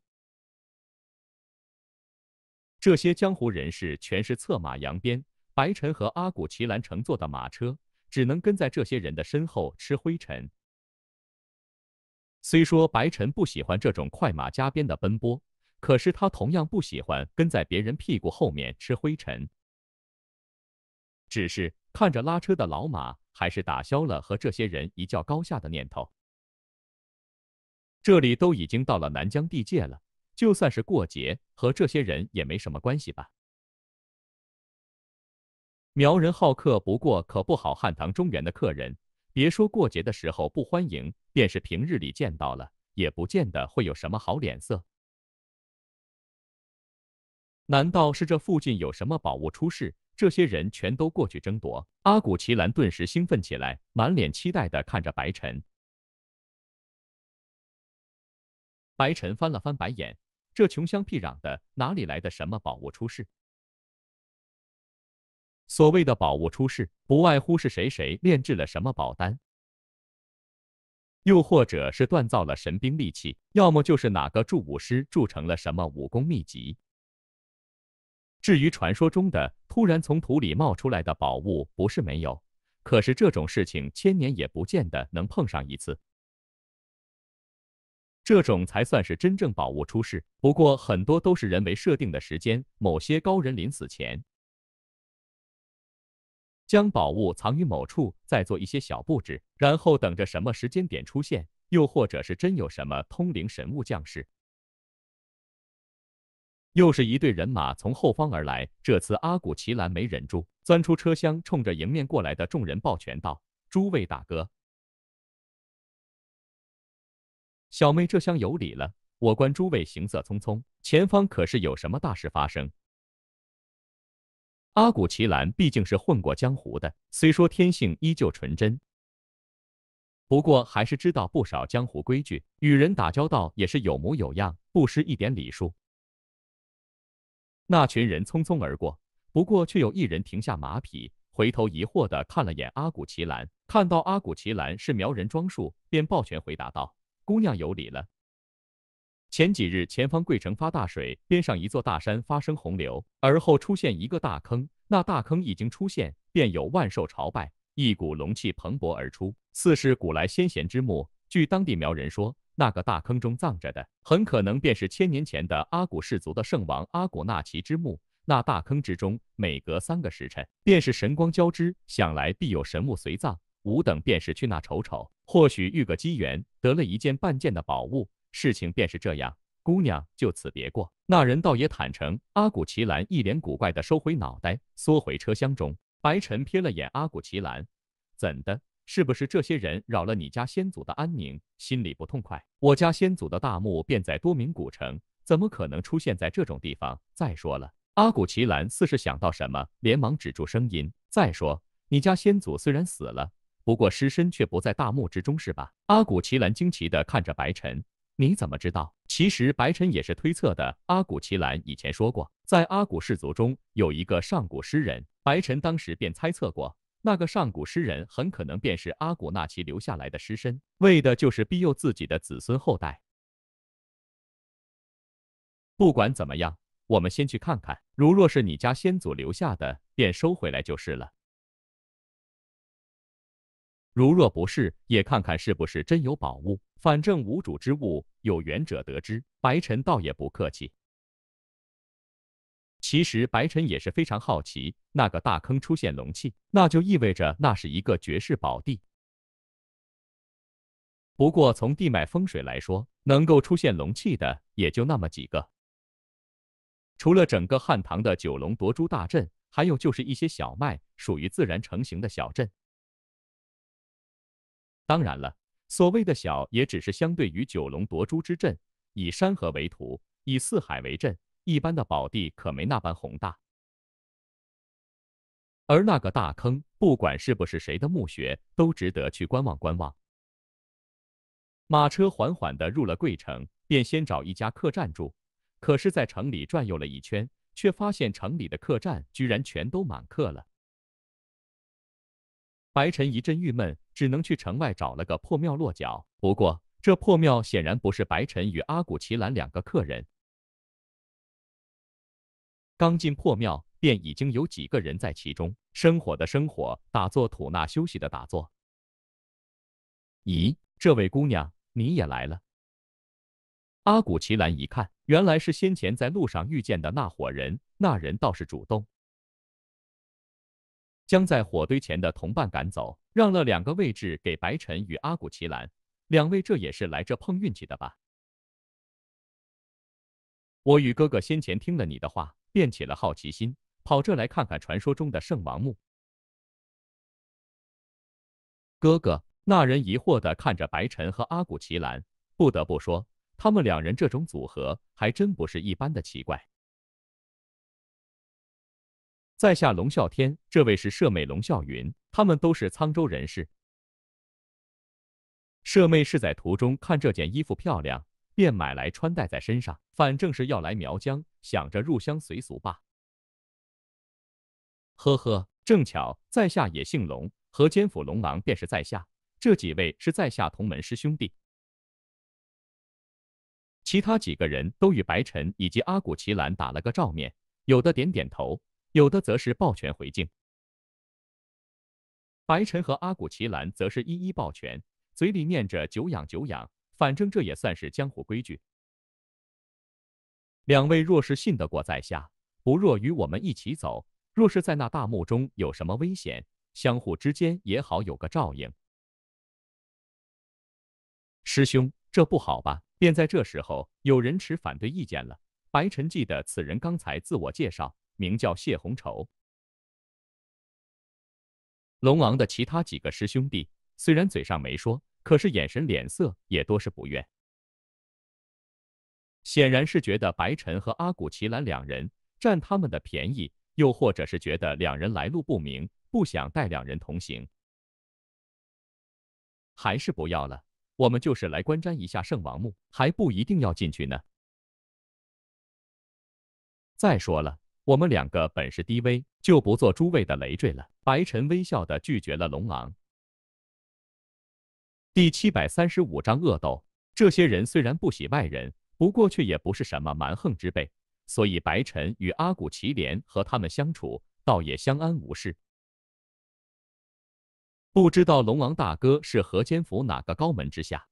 [SPEAKER 1] 这些江湖人士全是策马扬鞭。白晨和阿古奇兰乘坐的马车只能跟在这些人的身后吃灰尘。虽说白晨不喜欢这种快马加鞭的奔波，可是他同样不喜欢跟在别人屁股后面吃灰尘。只是看着拉车的老马，还是打消了和这些人一较高下的念头。这里都已经到了南疆地界了，就算是过节，和这些人也没什么关系吧。苗人好客，不过可不好汉唐中原的客人。别说过节的时候不欢迎，便是平日里见到了，也不见得会有什么好脸色。难道是这附近有什么宝物出世，这些人全都过去争夺？阿古奇兰顿时兴奋起来，满脸期待的看着白晨。白晨翻了翻白眼，这穷乡僻壤的，哪里来的什么宝物出世？所谓的宝物出世，不外乎是谁谁炼制了什么宝丹，又或者是锻造了神兵利器，要么就是哪个铸武师铸成了什么武功秘籍。至于传说中的突然从土里冒出来的宝物，不是没有，可是这种事情千年也不见得能碰上一次。这种才算是真正宝物出世。不过很多都是人为设定的时间，某些高人临死前。将宝物藏于某处，再做一些小布置，然后等着什么时间点出现，又或者是真有什么通灵神物降世。又是一队人马从后方而来，这次阿古奇兰没忍住，钻出车厢，冲着迎面过来的众人抱拳道：“诸位大哥，小妹这厢有礼了。我观诸位行色匆匆，前方可是有什么大事发生？”阿古奇兰毕竟是混过江湖的，虽说天性依旧纯真，不过还是知道不少江湖规矩，与人打交道也是有模有样，不失一点礼数。那群人匆匆而过，不过却有一人停下马匹，回头疑惑地看了眼阿古奇兰，看到阿古奇兰是苗人装束，便抱拳回答道：“姑娘有礼了。”前几日，前方贵城发大水，边上一座大山发生洪流，而后出现一个大坑。那大坑一经出现，便有万兽朝拜，一股龙气蓬勃而出。似是古来先贤之墓。据当地苗人说，那个大坑中葬着的，很可能便是千年前的阿古氏族的圣王阿古纳奇之墓。那大坑之中，每隔三个时辰，便是神光交织，想来必有神物随葬。吾等便是去那瞅瞅，或许遇个机缘，得了一件半件的宝物。事情便是这样，姑娘就此别过。那人倒也坦诚。阿古奇兰一脸古怪的收回脑袋，缩回车厢中。白晨瞥了眼阿古奇兰，怎的？是不是这些人扰了你家先祖的安宁，心里不痛快？我家先祖的大墓便在多明古城，怎么可能出现在这种地方？再说了，阿古奇兰似是想到什么，连忙止住声音。再说，你家先祖虽然死了，不过尸身却不在大墓之中，是吧？阿古奇兰惊奇地看着白晨，你怎么知道？其实白沉也是推测的。阿古奇兰以前说过，在阿古氏族中有一个上古诗人，白沉当时便猜测过，那个上古诗人很可能便是阿古纳奇留下来的尸身，为的就是庇佑自己的子孙后代。不管怎么样，我们先去看看。如若是你家先祖留下的，便收回来就是了；如若不是，也看看是不是真有宝物。反正无主之物，有缘者得之。白晨倒也不客气。其实白晨也是非常好奇，那个大坑出现龙气，那就意味着那是一个绝世宝地。不过从地脉风水来说，能够出现龙气的也就那么几个，除了整个汉唐的九龙夺珠大阵，还有就是一些小脉，属于自然成型的小镇。当然了。所谓的小，也只是相对于九龙夺珠之镇，以山河为图，以四海为镇。一般的宝地可没那般宏大。而那个大坑，不管是不是谁的墓穴，都值得去观望观望。马车缓缓地入了贵城，便先找一家客栈住。可是，在城里转悠了一圈，却发现城里的客栈居然全都满客了。白沉一阵郁闷，只能去城外找了个破庙落脚。不过这破庙显然不是白沉与阿古奇兰两个客人。刚进破庙，便已经有几个人在其中生火的生火，打坐吐纳休息的打坐。咦，这位姑娘，你也来了？阿古奇兰一看，原来是先前在路上遇见的那伙人。那人倒是主动。将在火堆前的同伴赶走，让了两个位置给白晨与阿古奇兰两位。这也是来这碰运气的吧？我与哥哥先前听了你的话，便起了好奇心，跑这来看看传说中的圣王墓。哥哥，那人疑惑的看着白晨和阿古奇兰，不得不说，他们两人这种组合还真不是一般的奇怪。在下龙啸天，这位是舍妹龙啸云，他们都是沧州人士。舍妹是在途中看这件衣服漂亮，便买来穿戴在身上，反正是要来苗疆，想着入乡随俗吧。呵呵，正巧在下也姓龙，和监府龙王便是在下。这几位是在下同门师兄弟。其他几个人都与白晨以及阿古奇兰打了个照面，有的点点头。有的则是抱拳回敬，白沉和阿古奇兰则是一一抱拳，嘴里念着“久仰久仰”。反正这也算是江湖规矩。两位若是信得过在下，不若与我们一起走。若是在那大墓中有什么危险，相互之间也好有个照应。师兄，这不好吧？便在这时候，有人持反对意见了。白晨记得此人刚才自我介绍。名叫谢红绸。龙王的其他几个师兄弟虽然嘴上没说，可是眼神脸色也多是不愿，显然是觉得白晨和阿古奇兰两人占他们的便宜，又或者是觉得两人来路不明，不想带两人同行。还是不要了，我们就是来观瞻一下圣王墓，还不一定要进去呢。再说了。我们两个本是低微，就不做诸位的累赘了。白沉微笑地拒绝了龙王。第七百三十五章恶斗。这些人虽然不喜外人，不过却也不是什么蛮横之辈，所以白沉与阿古奇连和他们相处，倒也相安无事。不知道龙王大哥是河间府哪个高门之下？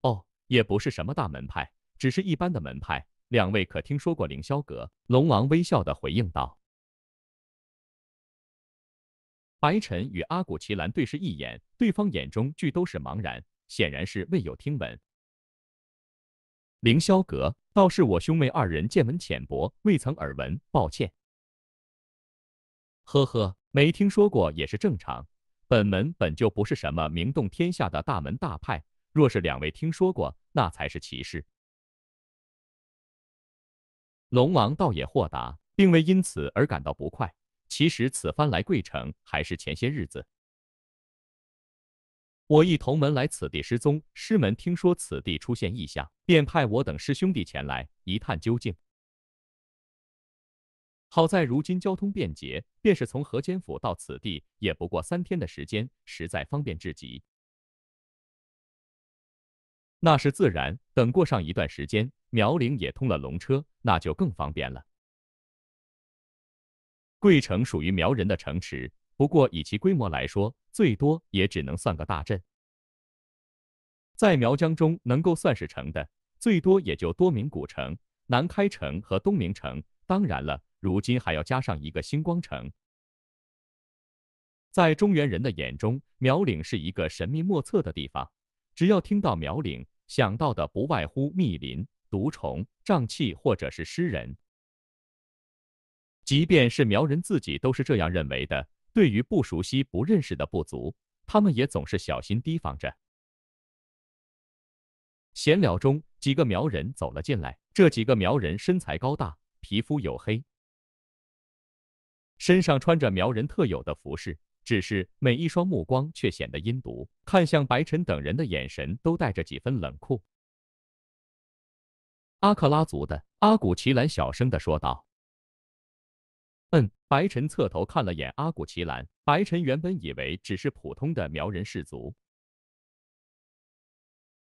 [SPEAKER 1] 哦，也不是什么大门派，只是一般的门派。两位可听说过凌霄阁？龙王微笑的回应道。白尘与阿古奇兰对视一眼，对方眼中俱都是茫然，显然是未有听闻。凌霄阁，倒是我兄妹二人见闻浅薄，未曾耳闻，抱歉。呵呵，没听说过也是正常，本门本就不是什么名动天下的大门大派，若是两位听说过，那才是奇事。龙王倒也豁达，并未因此而感到不快。其实此番来贵城，还是前些日子，我一同门来此地失踪，师门听说此地出现异象，便派我等师兄弟前来一探究竟。好在如今交通便捷，便是从河间府到此地，也不过三天的时间，实在方便至极。那是自然，等过上一段时间。苗岭也通了龙车，那就更方便了。桂城属于苗人的城池，不过以其规模来说，最多也只能算个大镇。在苗疆中，能够算是城的，最多也就多明古城、南开城和东明城。当然了，如今还要加上一个星光城。在中原人的眼中，苗岭是一个神秘莫测的地方，只要听到苗岭，想到的不外乎密林。毒虫、瘴气，或者是湿人，即便是苗人自己都是这样认为的。对于不熟悉、不认识的部族，他们也总是小心提防着。闲聊中，几个苗人走了进来。这几个苗人身材高大，皮肤黝黑，身上穿着苗人特有的服饰，只是每一双目光却显得阴毒，看向白晨等人的眼神都带着几分冷酷。阿克拉族的阿古奇兰小声的说道：“嗯。”白晨侧头看了眼阿古奇兰，白晨原本以为只是普通的苗人氏族，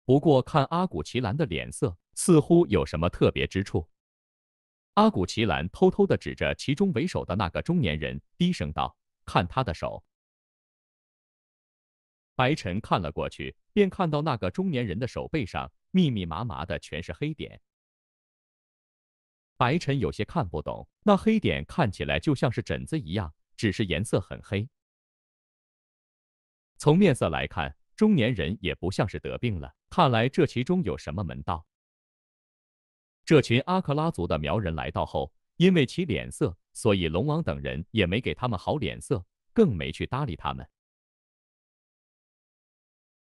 [SPEAKER 1] 不过看阿古奇兰的脸色，似乎有什么特别之处。阿古奇兰偷偷的指着其中为首的那个中年人，低声道：“看他的手。”白晨看了过去，便看到那个中年人的手背上密密麻麻的全是黑点。白尘有些看不懂，那黑点看起来就像是疹子一样，只是颜色很黑。从面色来看，中年人也不像是得病了，看来这其中有什么门道。这群阿克拉族的苗人来到后，因为其脸色，所以龙王等人也没给他们好脸色，更没去搭理他们。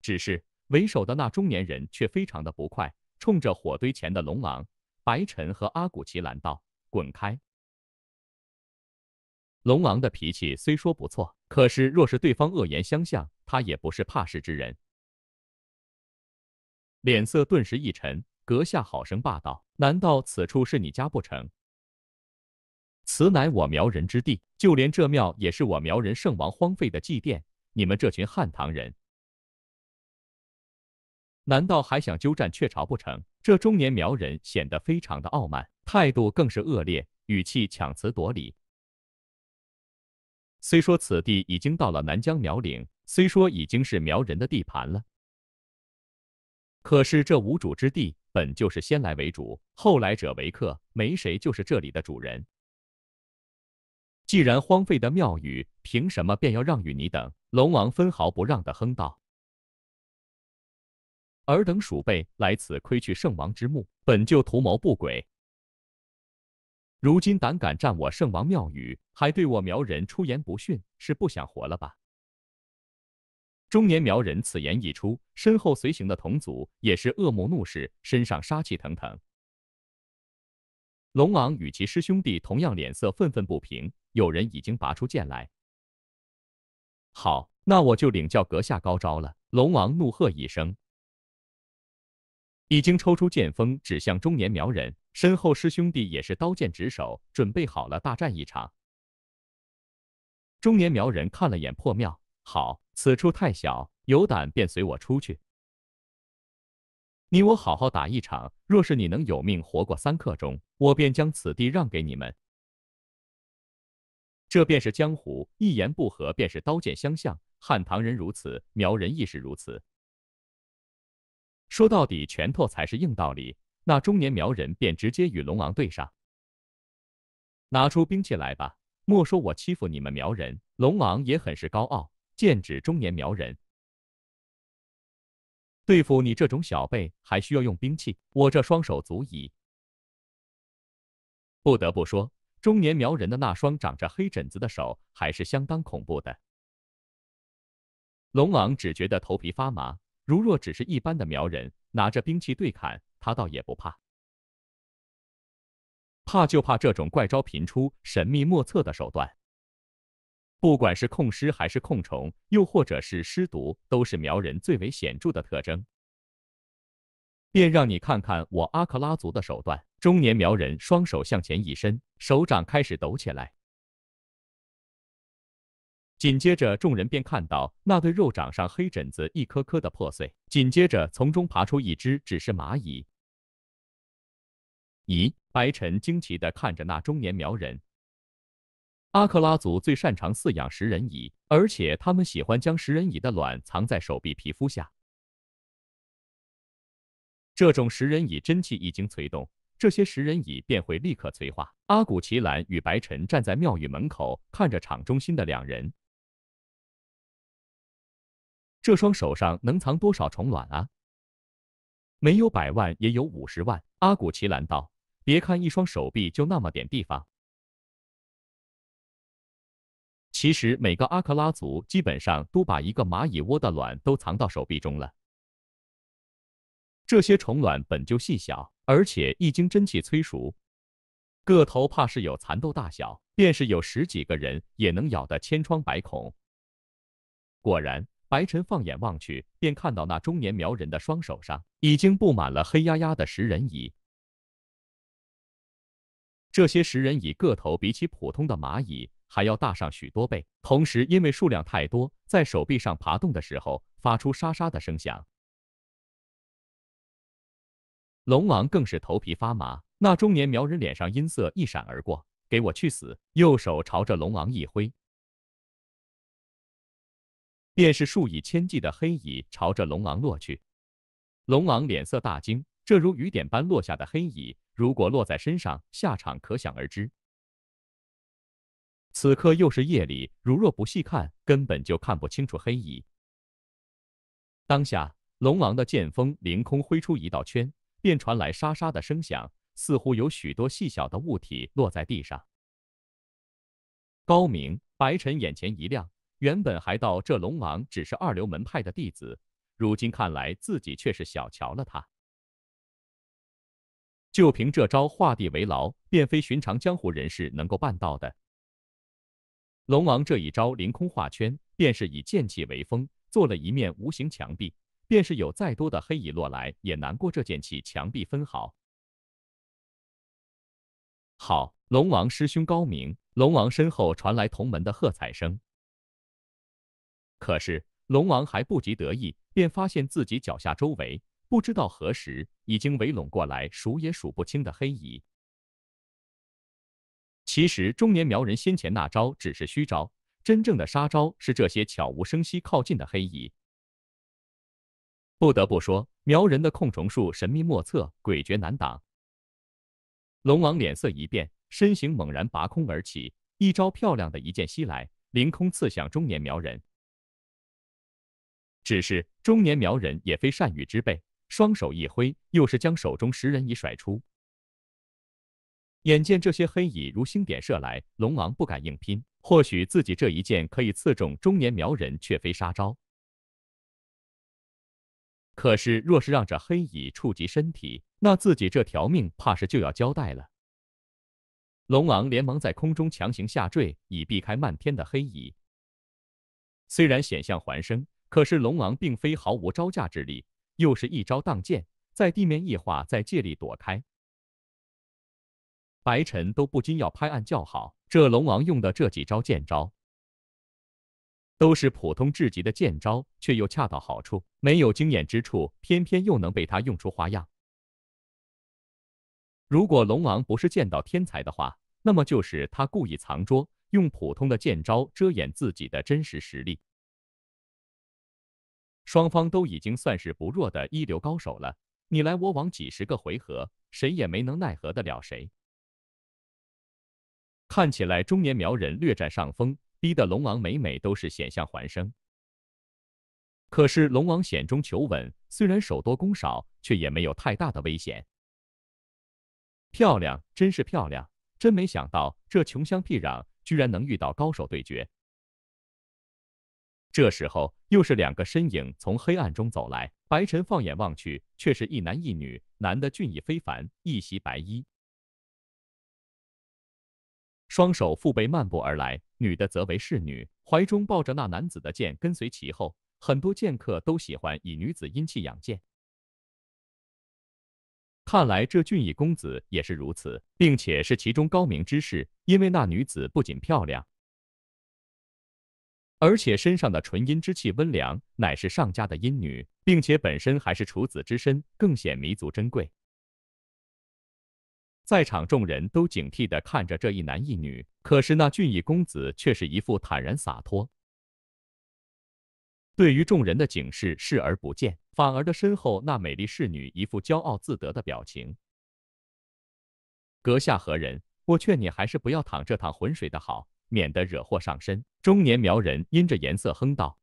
[SPEAKER 1] 只是为首的那中年人却非常的不快，冲着火堆前的龙王。白沉和阿古奇拦道：“滚开！”龙王的脾气虽说不错，可是若是对方恶言相向，他也不是怕事之人，脸色顿时一沉：“阁下好生霸道，难道此处是你家不成？此乃我苗人之地，就连这庙也是我苗人圣王荒废的祭奠。你们这群汉唐人，难道还想鸠占鹊巢不成？”这中年苗人显得非常的傲慢，态度更是恶劣，语气强词夺理。虽说此地已经到了南疆苗岭，虽说已经是苗人的地盘了，可是这无主之地本就是先来为主，后来者为客，没谁就是这里的主人。既然荒废的庙宇，凭什么便要让与你等？龙王分毫不让的哼道。尔等鼠辈，来此窥觑圣王之墓，本就图谋不轨。如今胆敢占我圣王庙宇，还对我苗人出言不逊，是不想活了吧？中年苗人此言一出，身后随行的同族也是恶目怒视，身上杀气腾腾。龙王与其师兄弟同样脸色愤愤不平，有人已经拔出剑来。好，那我就领教阁下高招了！龙王怒喝一声。已经抽出剑锋，指向中年苗人身后，师兄弟也是刀剑执手，准备好了大战一场。中年苗人看了眼破庙，好，此处太小，有胆便随我出去。你我好好打一场，若是你能有命活过三刻钟，我便将此地让给你们。这便是江湖，一言不合便是刀剑相向，汉唐人如此，苗人亦是如此。说到底，拳头才是硬道理。那中年苗人便直接与龙王对上，拿出兵器来吧！莫说我欺负你们苗人，龙王也很是高傲，剑指中年苗人。对付你这种小辈，还需要用兵器？我这双手足矣。不得不说，中年苗人的那双长着黑疹子的手还是相当恐怖的。龙王只觉得头皮发麻。如若只是一般的苗人拿着兵器对砍，他倒也不怕。怕就怕这种怪招频出、神秘莫测的手段。不管是控尸还是控虫，又或者是尸毒，都是苗人最为显著的特征。便让你看看我阿克拉族的手段。中年苗人双手向前一伸，手掌开始抖起来。紧接着，众人便看到那对肉掌上黑疹子一颗颗的破碎，紧接着从中爬出一只只是蚂蚁。咦？白晨惊奇地看着那中年苗人。阿克拉族最擅长饲养食人蚁，而且他们喜欢将食人蚁的卵藏在手臂皮肤下。这种食人蚁真气一经催动，这些食人蚁便会立刻催化。阿古奇兰与白晨站在庙宇门口，看着场中心的两人。这双手上能藏多少虫卵啊？没有百万，也有五十万。阿古奇兰道：“别看一双手臂就那么点地方，其实每个阿克拉族基本上都把一个蚂蚁窝的卵都藏到手臂中了。这些虫卵本就细小，而且一经真气催熟，个头怕是有蚕豆大小，便是有十几个人也能咬得千疮百孔。”果然。白尘放眼望去，便看到那中年苗人的双手上已经布满了黑压压的食人蚁。这些食人蚁个头比起普通的蚂蚁还要大上许多倍，同时因为数量太多，在手臂上爬动的时候发出沙沙的声响。龙王更是头皮发麻。那中年苗人脸上阴色一闪而过：“给我去死！”右手朝着龙王一挥。便是数以千计的黑蚁朝着龙王落去，龙王脸色大惊，这如雨点般落下的黑蚁，如果落在身上，下场可想而知。此刻又是夜里，如若不细看，根本就看不清楚黑蚁。当下，龙王的剑锋凌空挥出一道圈，便传来沙沙的声响，似乎有许多细小的物体落在地上。高明白晨眼前一亮。原本还道这龙王只是二流门派的弟子，如今看来自己却是小瞧了他。就凭这招画地为牢，便非寻常江湖人士能够办到的。龙王这一招凌空画圈，便是以剑气为风，做了一面无形墙壁，便是有再多的黑蚁落来，也难过这剑气墙壁分毫。好，龙王师兄高明！龙王身后传来同门的喝彩声。可是龙王还不及得意，便发现自己脚下周围不知道何时已经围拢过来数也数不清的黑蚁。其实中年苗人先前那招只是虚招，真正的杀招是这些悄无声息靠近的黑蚁。不得不说，苗人的控虫术神秘莫测，诡谲难挡。龙王脸色一变，身形猛然拔空而起，一招漂亮的一剑袭来，凌空刺向中年苗人。只是中年苗人也非善语之辈，双手一挥，又是将手中石人蚁甩出。眼见这些黑蚁如星点射来，龙王不敢硬拼，或许自己这一剑可以刺中中年苗人，却非杀招。可是若是让这黑蚁触及身体，那自己这条命怕是就要交代了。龙王连忙在空中强行下坠，以避开漫天的黑蚁。虽然险象环生。可是龙王并非毫无招架之力，又是一招荡剑，在地面异化，再借力躲开。白尘都不禁要拍案叫好，这龙王用的这几招剑招，都是普通至极的剑招，却又恰到好处，没有惊艳之处，偏偏又能被他用出花样。如果龙王不是剑道天才的话，那么就是他故意藏拙，用普通的剑招遮掩自己的真实实力。双方都已经算是不弱的一流高手了，你来我往几十个回合，谁也没能奈何得了谁。看起来中年苗人略占上风，逼得龙王每每都是险象环生。可是龙王险中求稳，虽然手多攻少，却也没有太大的危险。漂亮，真是漂亮！真没想到这穷乡僻壤居然能遇到高手对决。这时候，又是两个身影从黑暗中走来。白晨放眼望去，却是一男一女。男的俊逸非凡，一袭白衣，双手负背漫步而来；女的则为侍女，怀中抱着那男子的剑，跟随其后。很多剑客都喜欢以女子阴气养剑，看来这俊逸公子也是如此，并且是其中高明之士，因为那女子不仅漂亮。而且身上的纯阴之气温凉，乃是上佳的阴女，并且本身还是处子之身，更显弥足珍贵。在场众人都警惕的看着这一男一女，可是那俊逸公子却是一副坦然洒脱，对于众人的警示视而不见，反而的身后那美丽侍女一副骄傲自得的表情。阁下何人？我劝你还是不要淌这趟浑水的好，免得惹祸上身。中年苗人阴着颜色哼道：“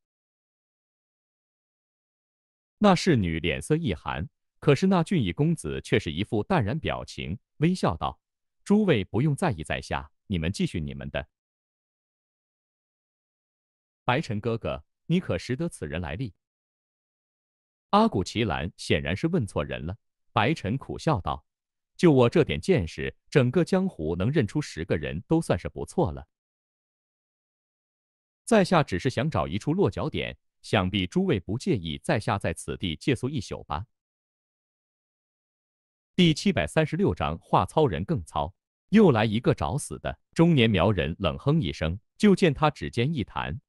[SPEAKER 1] 那侍女脸色一寒，可是那俊逸公子却是一副淡然表情，微笑道：‘诸位不用在意，在下，你们继续你们的。’白尘哥哥，你可识得此人来历？”阿古奇兰显然是问错人了。白尘苦笑道：“就我这点见识，整个江湖能认出十个人都算是不错了。”在下只是想找一处落脚点，想必诸位不介意在下在此地借宿一宿吧。第七百三十六章画糙人更糙，又来一个找死的中年苗人，冷哼一声，就见他指尖一弹，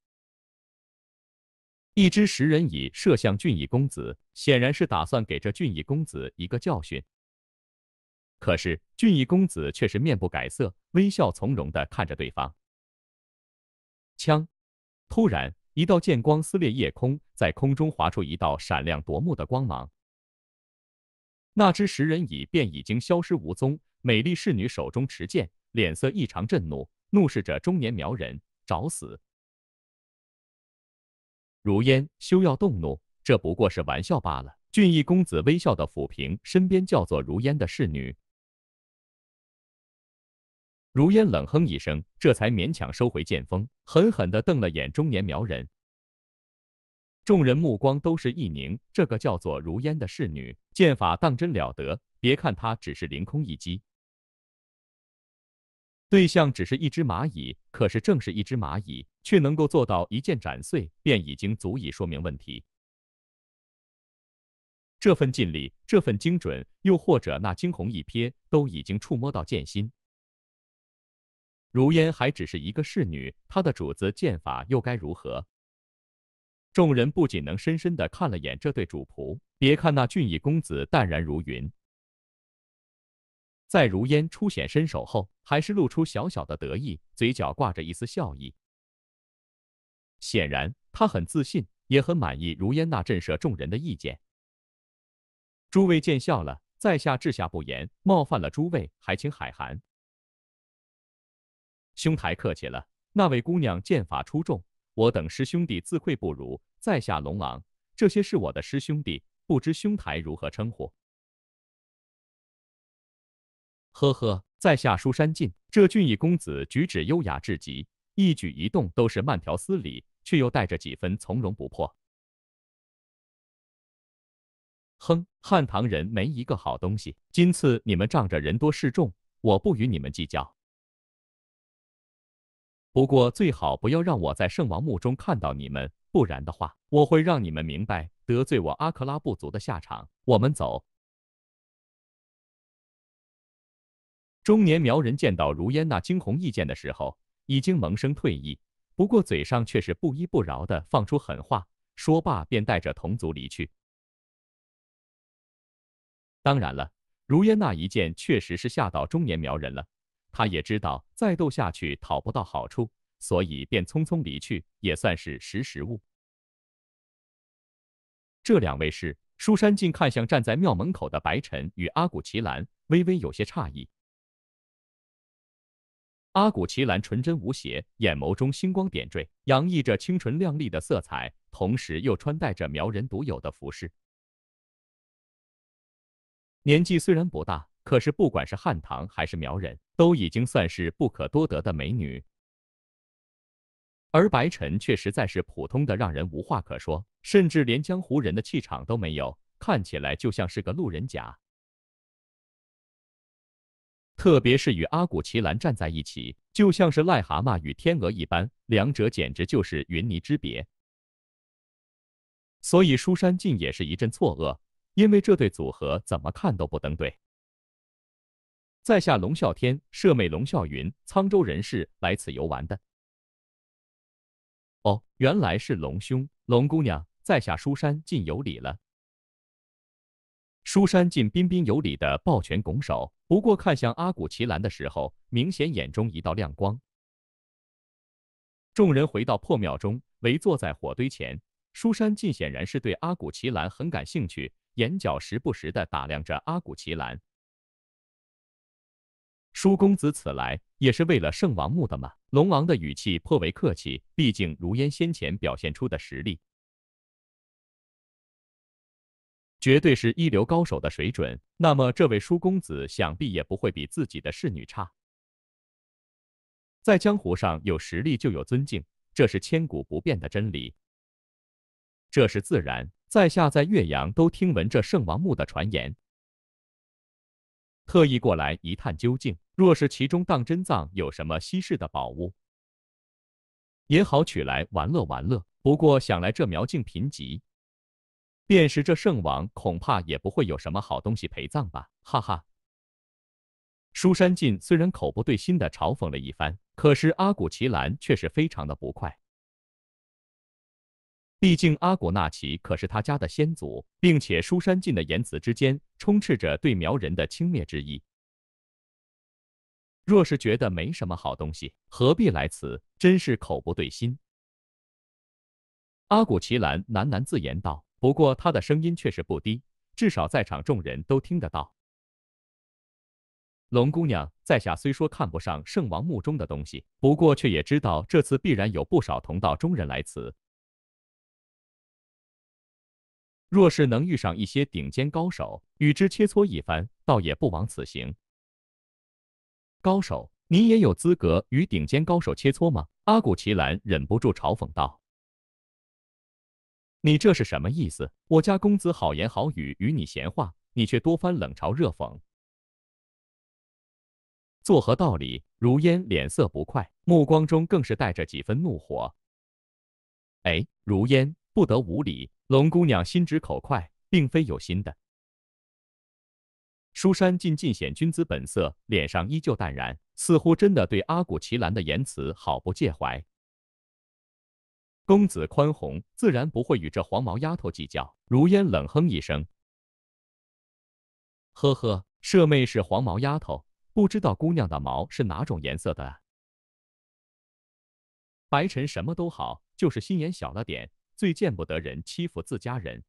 [SPEAKER 1] 一只食人蚁射向俊逸公子，显然是打算给这俊逸公子一个教训。可是俊逸公子却是面不改色，微笑从容地看着对方。枪。突然，一道剑光撕裂夜空，在空中划出一道闪亮夺目的光芒。那只食人蚁便已经消失无踪。美丽侍女手中持剑，脸色异常震怒，怒视着中年苗人，找死！如烟，休要动怒，这不过是玩笑罢了。俊逸公子微笑的抚平身边叫做如烟的侍女。如烟冷哼一声，这才勉强收回剑锋，狠狠地瞪了眼中年苗人。众人目光都是一凝，这个叫做如烟的侍女剑法当真了得。别看她只是凌空一击，对象只是一只蚂蚁，可是正是一只蚂蚁，却能够做到一剑斩碎，便已经足以说明问题。这份尽力，这份精准，又或者那惊鸿一瞥，都已经触摸到剑心。如烟还只是一个侍女，她的主子剑法又该如何？众人不仅能深深地看了眼这对主仆，别看那俊逸公子淡然如云，在如烟初显身手后，还是露出小小的得意，嘴角挂着一丝笑意。显然他很自信，也很满意如烟那震慑众人的意见。诸位见笑了，在下治下不严，冒犯了诸位，还请海涵。兄台客气了，那位姑娘剑法出众，我等师兄弟自愧不如。在下龙昂，这些是我的师兄弟，不知兄台如何称呼？呵呵，在下书山进，这俊逸公子举止优雅至极，一举一动都是慢条斯理，却又带着几分从容不迫。哼，汉唐人没一个好东西，今次你们仗着人多势众，我不与你们计较。不过最好不要让我在圣王墓中看到你们，不然的话我会让你们明白得罪我阿克拉部族的下场。我们走。中年苗人见到如烟那惊鸿一见的时候，已经萌生退意，不过嘴上却是不依不饶的放出狠话。说罢便带着同族离去。当然了，如烟那一剑确实是吓到中年苗人了。他也知道再斗下去讨不到好处，所以便匆匆离去，也算是识时务。这两位是舒山静看向站在庙门口的白晨与阿古奇兰，微微有些诧异。阿古奇兰纯真无邪，眼眸中星光点缀，洋溢着清纯亮丽的色彩，同时又穿戴着苗人独有的服饰。年纪虽然不大。可是不管是汉唐还是苗人，都已经算是不可多得的美女，而白尘却实在是普通的让人无话可说，甚至连江湖人的气场都没有，看起来就像是个路人甲。特别是与阿古奇兰站在一起，就像是癞蛤蟆与天鹅一般，两者简直就是云泥之别。所以舒山进也是一阵错愕，因为这对组合怎么看都不登对。在下龙啸天，舍妹龙啸云，沧州人士，来此游玩的。哦，原来是龙兄、龙姑娘，在下书山尽有礼了。书山进彬彬有礼的抱拳拱手，不过看向阿古奇兰的时候，明显眼中一道亮光。众人回到破庙中，围坐在火堆前，书山尽显然是对阿古奇兰很感兴趣，眼角时不时的打量着阿古奇兰。舒公子此来也是为了圣王墓的吗？龙王的语气颇为客气，毕竟如烟先前表现出的实力，绝对是一流高手的水准。那么这位舒公子想必也不会比自己的侍女差。在江湖上有实力就有尊敬，这是千古不变的真理。这是自然，在下在岳阳都听闻这圣王墓的传言。特意过来一探究竟，若是其中当真藏有什么稀世的宝物，也好取来玩乐玩乐。不过想来这苗境贫瘠，便是这圣王恐怕也不会有什么好东西陪葬吧。哈哈。书山进虽然口不对心的嘲讽了一番，可是阿古奇兰却是非常的不快。毕竟阿古纳奇可是他家的先祖，并且书山进的言辞之间充斥着对苗人的轻蔑之意。若是觉得没什么好东西，何必来此？真是口不对心。阿古奇兰喃喃自言道，不过他的声音却是不低，至少在场众人都听得到。龙姑娘，在下虽说看不上圣王墓中的东西，不过却也知道这次必然有不少同道中人来此。若是能遇上一些顶尖高手，与之切磋一番，倒也不枉此行。高手，你也有资格与顶尖高手切磋吗？阿古奇兰忍不住嘲讽道：“你这是什么意思？我家公子好言好语与你闲话，你却多番冷嘲热讽，作何道理？”如烟脸色不快，目光中更是带着几分怒火。哎，如烟。不得无礼，龙姑娘心直口快，并非有心的。书山尽尽显君子本色，脸上依旧淡然，似乎真的对阿古奇兰的言辞毫不介怀。公子宽宏，自然不会与这黄毛丫头计较。如烟冷哼一声：“呵呵，舍妹是黄毛丫头，不知道姑娘的毛是哪种颜色的？”白晨什么都好，就是心眼小了点。最见不得人欺负自家人，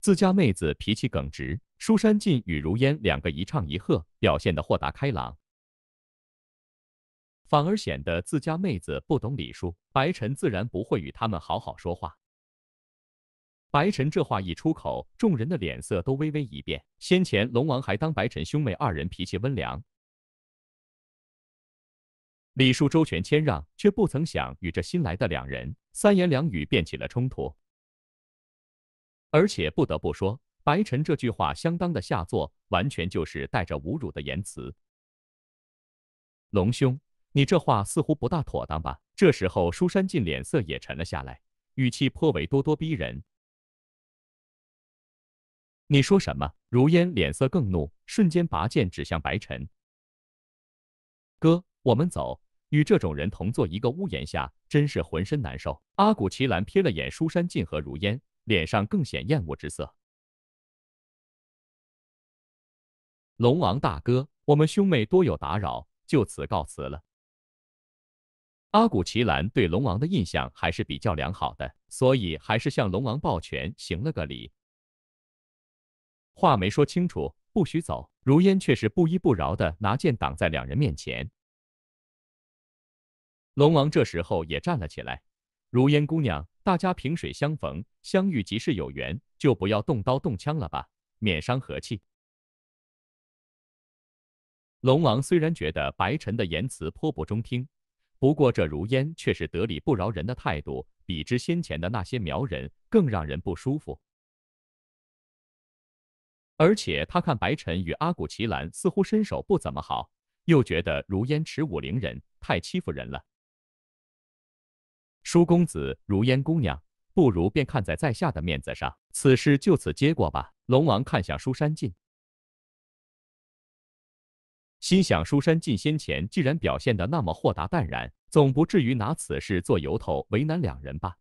[SPEAKER 1] 自家妹子脾气耿直，舒山进与如烟两个一唱一和，表现的豁达开朗，反而显得自家妹子不懂礼数。白晨自然不会与他们好好说话。白晨这话一出口，众人的脸色都微微一变。先前龙王还当白晨兄妹二人脾气温良。李树周全、谦让，却不曾想与这新来的两人三言两语便起了冲突。而且不得不说，白晨这句话相当的下作，完全就是带着侮辱的言辞。龙兄，你这话似乎不大妥当吧？这时候，舒山进脸色也沉了下来，语气颇为咄咄逼人。你说什么？如烟脸色更怒，瞬间拔剑指向白晨。哥，我们走。与这种人同坐一个屋檐下，真是浑身难受。阿古奇兰瞥了眼书山尽和如烟，脸上更显厌恶之色。龙王大哥，我们兄妹多有打扰，就此告辞了。阿古奇兰对龙王的印象还是比较良好的，所以还是向龙王抱拳行了个礼。话没说清楚，不许走！如烟却是不依不饶的拿剑挡在两人面前。龙王这时候也站了起来，如烟姑娘，大家萍水相逢，相遇即是有缘，就不要动刀动枪了吧，免伤和气。龙王虽然觉得白沉的言辞颇不中听，不过这如烟却是得理不饶人的态度，比之先前的那些苗人更让人不舒服。而且他看白晨与阿古奇兰似乎身手不怎么好，又觉得如烟持武陵人太欺负人了。舒公子，如烟姑娘，不如便看在在下的面子上，此事就此接过吧。龙王看向舒山进，心想：舒山进先前既然表现得那么豁达淡然，总不至于拿此事做由头为难两人吧。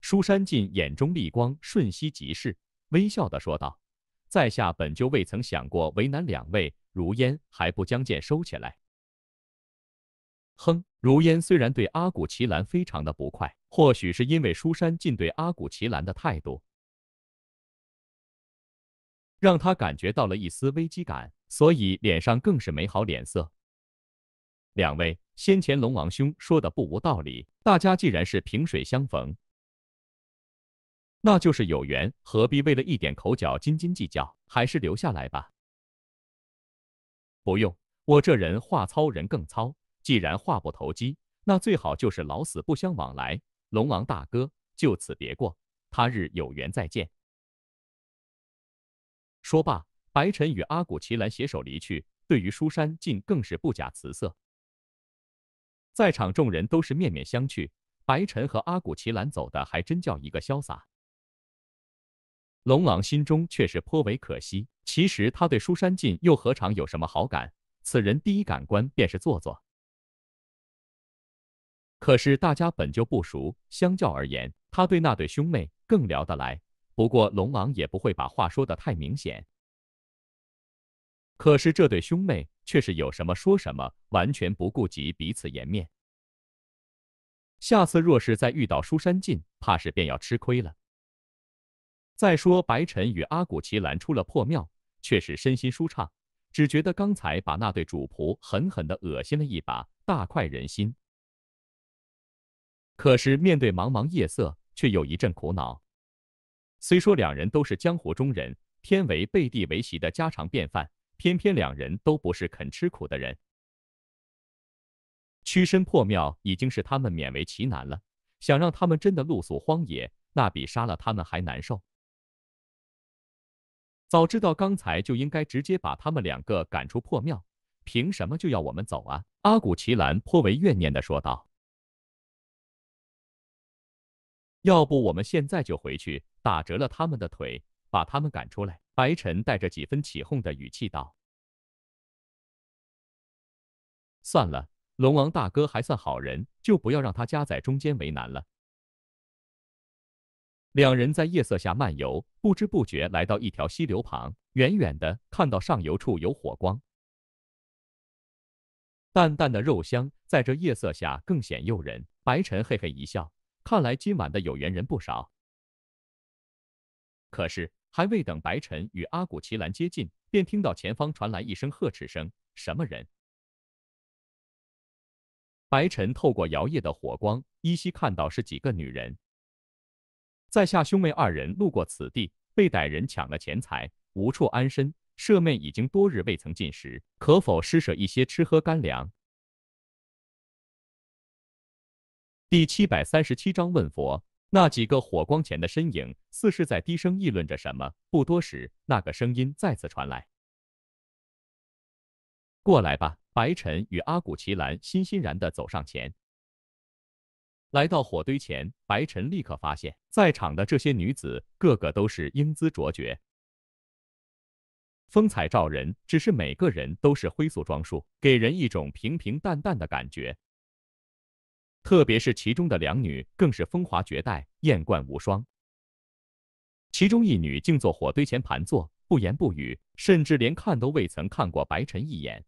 [SPEAKER 1] 舒山进眼中厉光瞬息即逝，微笑地说道：“在下本就未曾想过为难两位，如烟还不将剑收起来？”哼。如烟虽然对阿古奇兰非常的不快，或许是因为书山进对阿古奇兰的态度，让他感觉到了一丝危机感，所以脸上更是没好脸色。两位，先前龙王兄说的不无道理，大家既然是萍水相逢，那就是有缘，何必为了一点口角斤斤计较？还是留下来吧。不用，我这人话糙，人更糙。既然话不投机，那最好就是老死不相往来。龙王大哥，就此别过，他日有缘再见。说罢，白沉与阿古奇兰携手离去。对于书山进更是不假辞色。在场众人都是面面相觑。白沉和阿古奇兰走的还真叫一个潇洒。龙王心中却是颇为可惜。其实他对书山进又何尝有什么好感？此人第一感官便是做作。可是大家本就不熟，相较而言，他对那对兄妹更聊得来。不过龙王也不会把话说的太明显。可是这对兄妹却是有什么说什么，完全不顾及彼此颜面。下次若是再遇到舒山进，怕是便要吃亏了。再说白晨与阿古奇兰出了破庙，却是身心舒畅，只觉得刚才把那对主仆狠狠的恶心了一把，大快人心。可是面对茫茫夜色，却又一阵苦恼。虽说两人都是江湖中人，天为背地为席的家常便饭，偏偏两人都不是肯吃苦的人。屈身破庙已经是他们勉为其难了，想让他们真的露宿荒野，那比杀了他们还难受。早知道刚才就应该直接把他们两个赶出破庙，凭什么就要我们走啊？阿古奇兰颇为怨念的说道。要不我们现在就回去，打折了他们的腿，把他们赶出来。白晨带着几分起哄的语气道：“算了，龙王大哥还算好人，就不要让他夹在中间为难了。”两人在夜色下漫游，不知不觉来到一条溪流旁，远远的看到上游处有火光，淡淡的肉香在这夜色下更显诱人。白晨嘿嘿一笑。看来今晚的有缘人不少。可是，还未等白晨与阿古奇兰接近，便听到前方传来一声呵斥声：“什么人？”白晨透过摇曳的火光，依稀看到是几个女人。在下兄妹二人路过此地，被歹人抢了钱财，无处安身，舍妹已经多日未曾进食，可否施舍一些吃喝干粮？第七百三十七章问佛。那几个火光前的身影，似是在低声议论着什么。不多时，那个声音再次传来：“过来吧。”白尘与阿古奇兰欣欣然地走上前，来到火堆前。白尘立刻发现，在场的这些女子个个都是英姿卓绝，风采照人。只是每个人都是灰素装束，给人一种平平淡淡的感觉。特别是其中的两女，更是风华绝代、艳冠无双。其中一女竟坐火堆前盘坐，不言不语，甚至连看都未曾看过白尘一眼。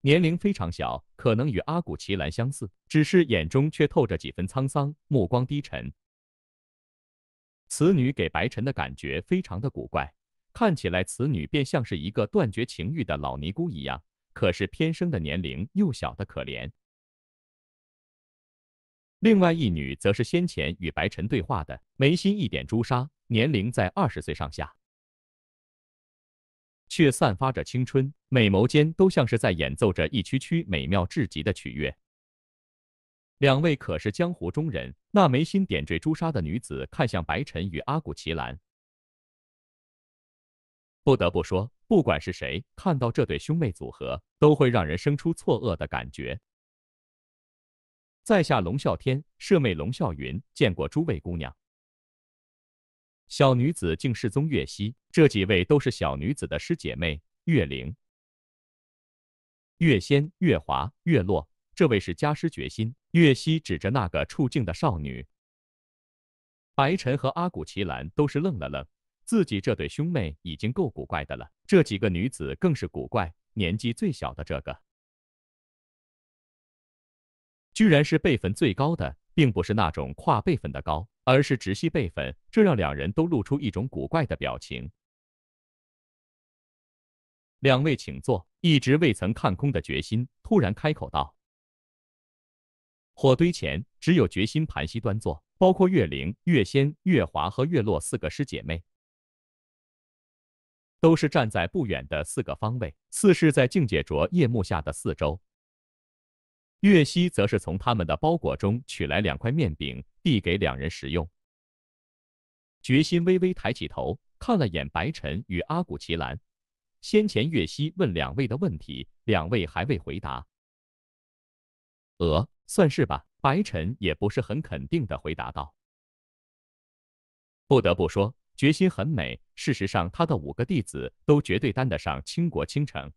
[SPEAKER 1] 年龄非常小，可能与阿古奇兰相似，只是眼中却透着几分沧桑，目光低沉。此女给白晨的感觉非常的古怪，看起来此女便像是一个断绝情欲的老尼姑一样，可是偏生的年龄又小的可怜。另外一女则是先前与白晨对话的，眉心一点朱砂，年龄在二十岁上下，却散发着青春，美眸间都像是在演奏着一曲曲美妙至极的曲乐。两位可是江湖中人，那眉心点缀朱砂的女子看向白晨与阿古奇兰，不得不说，不管是谁看到这对兄妹组合，都会让人生出错愕的感觉。在下龙啸天，舍妹龙啸云，见过诸位姑娘。小女子敬世宗月熙，这几位都是小女子的师姐妹：月灵、月仙、月华、月落。这位是家师决心。月熙指着那个处境的少女。白晨和阿古奇兰都是愣了愣，自己这对兄妹已经够古怪的了，这几个女子更是古怪。年纪最小的这个。居然是辈分最高的，并不是那种跨辈分的高，而是直系辈分，这让两人都露出一种古怪的表情。两位请坐。一直未曾看空的决心突然开口道：“火堆前只有决心盘膝端坐，包括月灵、月仙、月华和月落四个师姐妹，都是站在不远的四个方位，似是在境界着夜幕下的四周。”岳西则是从他们的包裹中取来两块面饼，递给两人食用。决心微微抬起头，看了眼白尘与阿古奇兰，先前岳西问两位的问题，两位还未回答。呃，算是吧。白尘也不是很肯定的回答道。不得不说，决心很美。事实上，他的五个弟子都绝对担得上倾国倾城。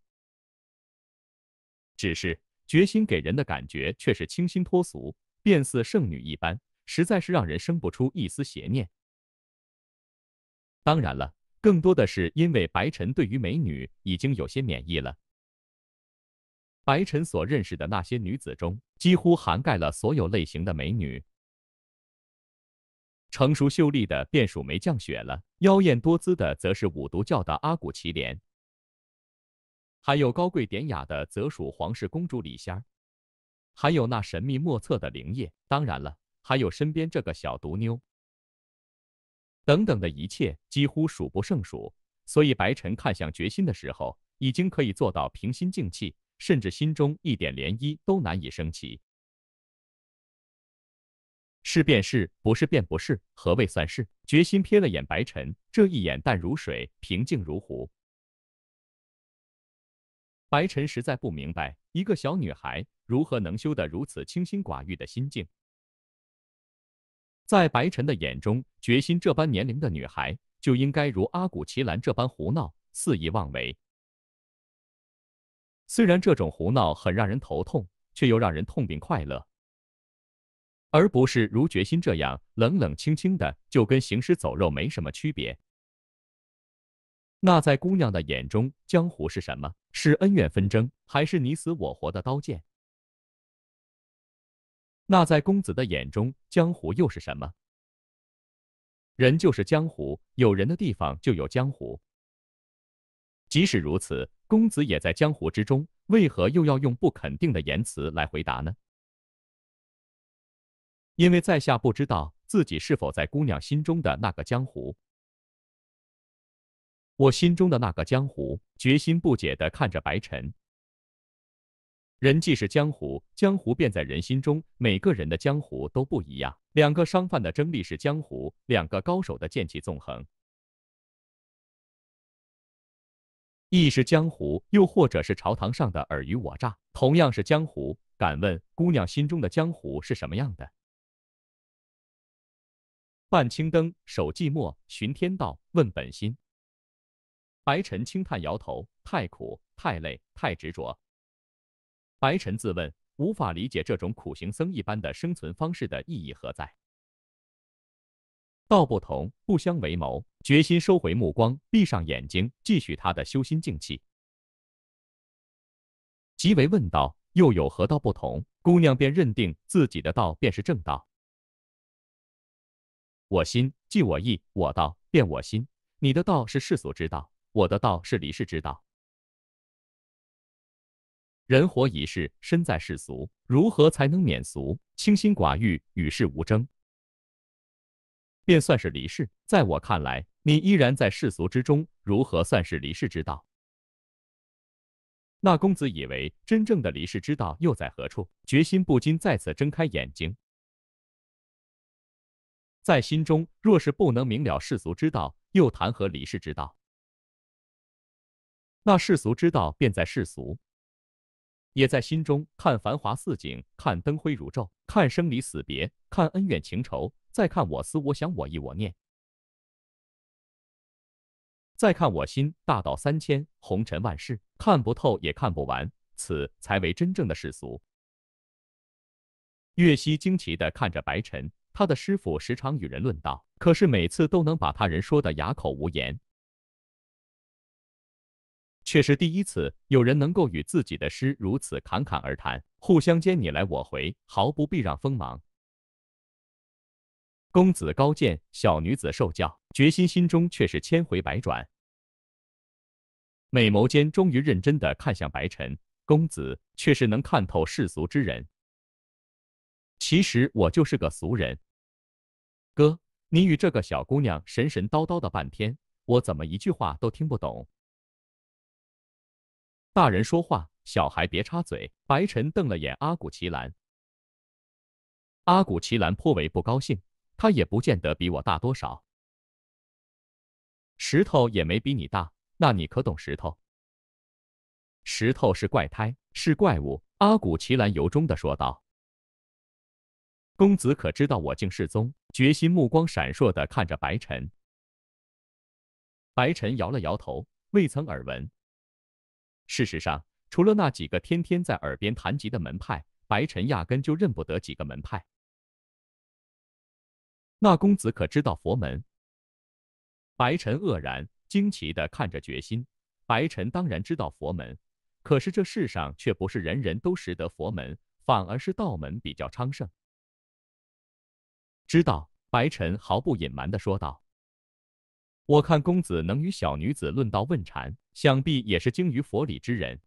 [SPEAKER 1] 只是。决心给人的感觉却是清新脱俗，便似圣女一般，实在是让人生不出一丝邪念。当然了，更多的是因为白晨对于美女已经有些免疫了。白晨所认识的那些女子中，几乎涵盖了所有类型的美女。成熟秀丽的便属梅降雪了，妖艳多姿的则是五毒教的阿古奇莲。还有高贵典雅的，则属皇室公主李仙儿；还有那神秘莫测的灵叶，当然了，还有身边这个小毒妞，等等的一切，几乎数不胜数。所以白沉看向决心的时候，已经可以做到平心静气，甚至心中一点涟漪都难以升起。是便是不是便不是，何谓算是？决心瞥了眼白沉，这一眼淡如水，平静如湖。白沉实在不明白，一个小女孩如何能修得如此清心寡欲的心境。在白沉的眼中，决心这般年龄的女孩就应该如阿古奇兰这般胡闹、肆意妄为。虽然这种胡闹很让人头痛，却又让人痛并快乐。而不是如决心这样冷冷清清的，就跟行尸走肉没什么区别。那在姑娘的眼中，江湖是什么？是恩怨纷争，还是你死我活的刀剑？那在公子的眼中，江湖又是什么？人就是江湖，有人的地方就有江湖。即使如此，公子也在江湖之中，为何又要用不肯定的言辞来回答呢？因为在下不知道自己是否在姑娘心中的那个江湖。我心中的那个江湖，决心不解的看着白沉。人既是江湖，江湖便在人心中。每个人的江湖都不一样。两个商贩的争利是江湖，两个高手的剑气纵横亦是江湖。又或者是朝堂上的尔虞我诈，同样是江湖。敢问姑娘心中的江湖是什么样的？伴青灯，守寂寞，寻天道，问本心。白沉轻叹，摇头，太苦，太累，太执着。白沉自问，无法理解这种苦行僧一般的生存方式的意义何在。道不同，不相为谋。决心收回目光，闭上眼睛，继续他的修心静气。即为问道，又有何道不同？姑娘便认定自己的道便是正道。我心即我意，我道变我心。你的道是世俗之道。我的道是离世之道。人活一世，身在世俗，如何才能免俗？清心寡欲，与世无争，便算是离世。在我看来，你依然在世俗之中，如何算是离世之道？那公子以为，真正的离世之道又在何处？决心不禁再次睁开眼睛，在心中，若是不能明了世俗之道，又谈何离世之道？那世俗之道，便在世俗，也在心中。看繁华似锦，看灯辉如昼，看生离死别，看恩怨情仇，再看我思、我想、我意、我念，再看我心大道三千红尘万事，看不透也看不完，此才为真正的世俗。岳西惊奇的看着白尘，他的师傅时常与人论道，可是每次都能把他人说的哑口无言。却是第一次有人能够与自己的诗如此侃侃而谈，互相间你来我回，毫不避让锋芒。公子高见，小女子受教，决心心中却是千回百转。美眸间，终于认真地看向白尘，公子，却是能看透世俗之人。其实我就是个俗人。哥，你与这个小姑娘神神叨叨的半天，我怎么一句话都听不懂？大人说话，小孩别插嘴。白沉瞪了眼阿古奇兰，阿古奇兰颇为不高兴。他也不见得比我大多少，石头也没比你大，那你可懂石头？石头是怪胎，是怪物。阿古奇兰由衷的说道。公子可知道我敬世宗？决心目光闪烁的看着白沉。白沉摇了摇头，未曾耳闻。事实上，除了那几个天天在耳边谈及的门派，白沉压根就认不得几个门派。那公子可知道佛门？白沉愕然，惊奇的看着决心。白沉当然知道佛门，可是这世上却不是人人都识得佛门，反而是道门比较昌盛。知道，白晨毫不隐瞒的说道。我看公子能与小女子论道问禅，想必也是精于佛理之人。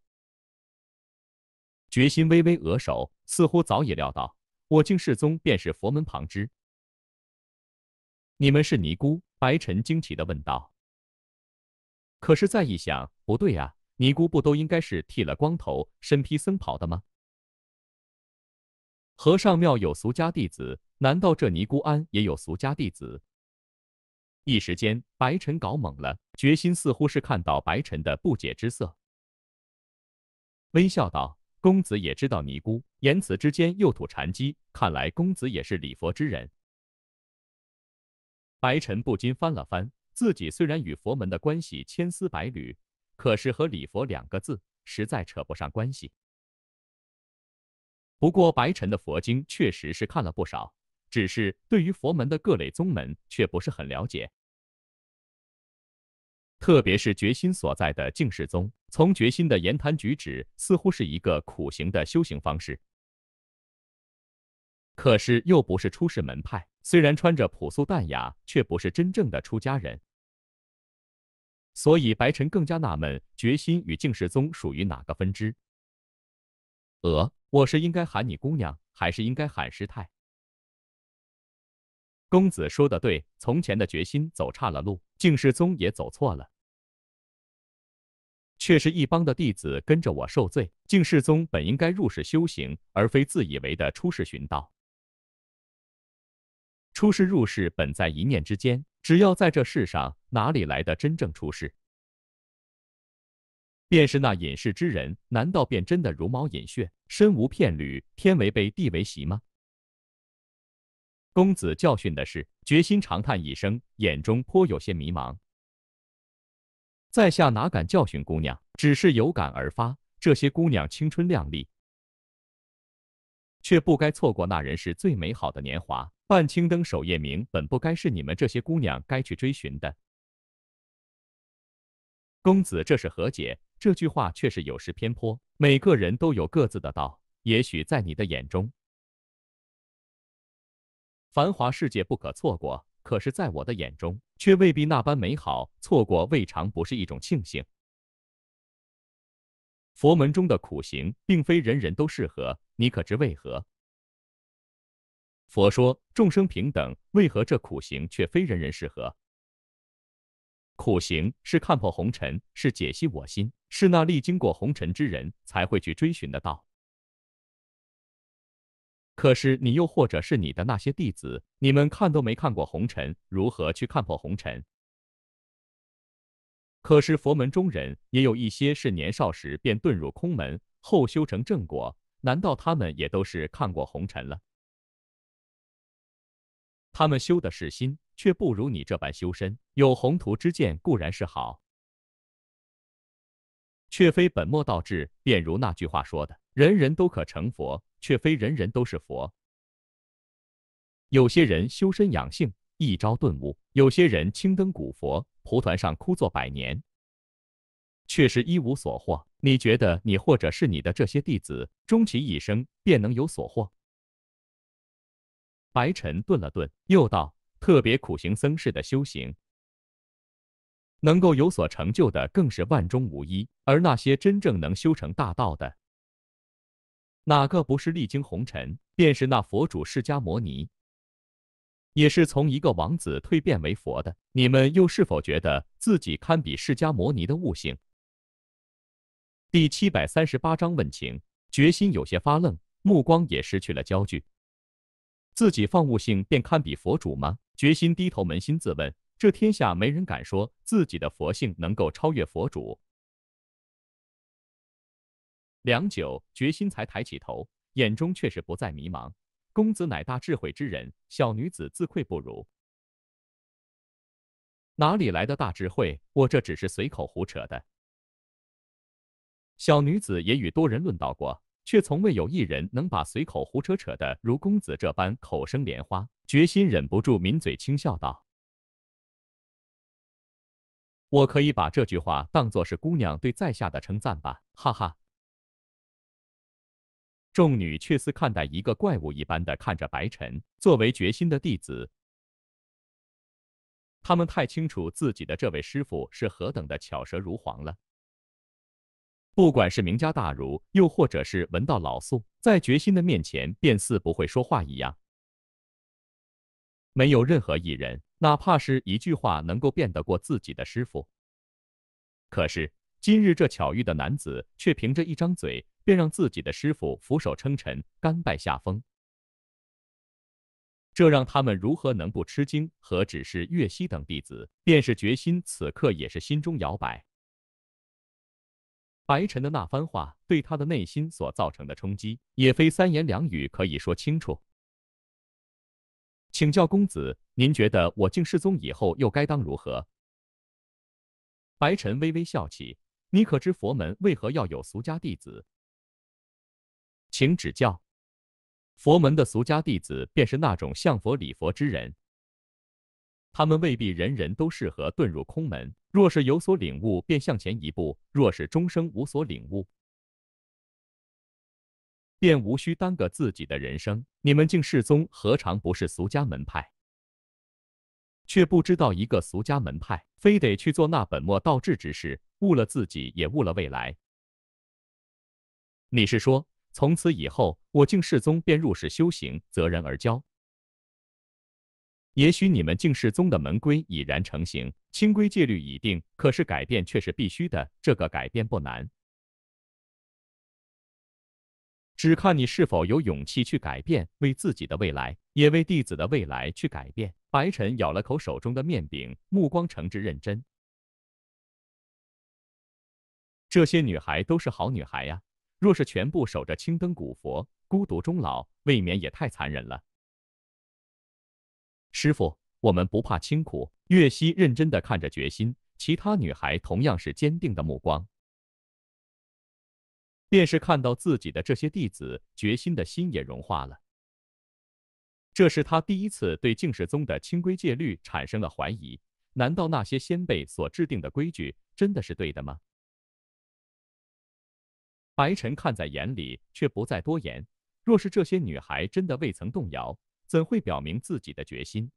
[SPEAKER 1] 决心微微额首，似乎早已料到我敬世宗便是佛门旁支。你们是尼姑？白尘惊奇的问道。可是再一想，不对啊，尼姑不都应该是剃了光头、身披僧袍的吗？和尚庙有俗家弟子，难道这尼姑庵也有俗家弟子？一时间，白尘搞懵了，决心似乎是看到白尘的不解之色，微笑道：“公子也知道尼姑，言辞之间又吐禅机，看来公子也是礼佛之人。”白尘不禁翻了翻，自己虽然与佛门的关系千丝百缕，可是和礼佛两个字实在扯不上关系。不过白晨的佛经确实是看了不少，只是对于佛门的各类宗门却不是很了解。特别是决心所在的净世宗，从决心的言谈举止，似乎是一个苦行的修行方式，可是又不是出世门派。虽然穿着朴素淡雅，却不是真正的出家人。所以白尘更加纳闷，决心与净世宗属于哪个分支？呃，我是应该喊你姑娘，还是应该喊师太？公子说的对，从前的决心走差了路，净世宗也走错了。却是一帮的弟子跟着我受罪。敬世宗本应该入世修行，而非自以为的出世寻道。出世入世本在一念之间，只要在这世上，哪里来的真正出世？便是那隐世之人，难道便真的茹毛饮血，身无片缕，天为被，地为席吗？公子教训的是，决心长叹一声，眼中颇有些迷茫。在下哪敢教训姑娘？只是有感而发。这些姑娘青春靓丽，却不该错过那人是最美好的年华。半青灯守夜明，本不该是你们这些姑娘该去追寻的。公子，这是何解？这句话却是有失偏颇。每个人都有各自的道，也许在你的眼中，繁华世界不可错过。可是，在我的眼中，却未必那般美好。错过未尝不是一种庆幸。佛门中的苦行，并非人人都适合，你可知为何？佛说众生平等，为何这苦行却非人人适合？苦行是看破红尘，是解析我心，是那历经过红尘之人才会去追寻的道。可是你又或者是你的那些弟子，你们看都没看过红尘，如何去看破红尘？可是佛门中人也有一些是年少时便遁入空门，后修成正果，难道他们也都是看过红尘了？他们修的是心，却不如你这般修身。有宏图之见固然是好，却非本末倒置。便如那句话说的。人人都可成佛，却非人人都是佛。有些人修身养性，一朝顿悟；有些人青灯古佛，蒲团上枯坐百年，却是一无所获。你觉得你或者是你的这些弟子，终其一生便能有所获？白尘顿了顿，又道：“特别苦行僧式的修行，能够有所成就的更是万中无一。而那些真正能修成大道的。”哪个不是历经红尘，便是那佛主释迦摩尼，也是从一个王子蜕变为佛的。你们又是否觉得自己堪比释迦摩尼的悟性？第七百三十八章问情，决心有些发愣，目光也失去了焦距。自己放悟性便堪比佛主吗？决心低头扪心自问：这天下没人敢说自己的佛性能够超越佛主。良久，决心才抬起头，眼中却是不再迷茫。公子乃大智慧之人，小女子自愧不如。哪里来的大智慧？我这只是随口胡扯的。小女子也与多人论道过，却从未有一人能把随口胡扯扯的如公子这般口生莲花。决心忍不住抿嘴轻笑道：“我可以把这句话当作是姑娘对在下的称赞吧？”哈哈。众女却似看待一个怪物一般的看着白尘。作为决心的弟子，他们太清楚自己的这位师傅是何等的巧舌如簧了。不管是名家大儒，又或者是文道老宿，在决心的面前，便似不会说话一样。没有任何一人，哪怕是一句话，能够辩得过自己的师傅。可是今日这巧遇的男子，却凭着一张嘴。便让自己的师傅俯首称臣，甘拜下风，这让他们如何能不吃惊？何止是岳西等弟子，便是决心，此刻也是心中摇摆。白晨的那番话对他的内心所造成的冲击，也非三言两语可以说清楚。请教公子，您觉得我竟失踪以后又该当如何？白晨微微笑起，你可知佛门为何要有俗家弟子？请指教。佛门的俗家弟子，便是那种向佛礼佛之人。他们未必人人都适合遁入空门。若是有所领悟，便向前一步；若是终生无所领悟，便无需耽搁自己的人生。你们敬世宗何尝不是俗家门派？却不知道一个俗家门派，非得去做那本末倒置之事，误了自己，也误了未来。你是说？从此以后，我净世宗便入世修行，择人而教。也许你们净世宗的门规已然成型，清规戒律已定，可是改变却是必须的。这个改变不难，只看你是否有勇气去改变，为自己的未来，也为弟子的未来去改变。白尘咬了口手中的面饼，目光诚挚认真。这些女孩都是好女孩呀。若是全部守着青灯古佛，孤独终老，未免也太残忍了。师傅，我们不怕清苦。月西认真的看着决心，其他女孩同样是坚定的目光。便是看到自己的这些弟子，决心的心也融化了。这是他第一次对净世宗的清规戒律产生了怀疑。难道那些先辈所制定的规矩真的是对的吗？白晨看在眼里，却不再多言。若是这些女孩真的未曾动摇，怎会表明自己的决心？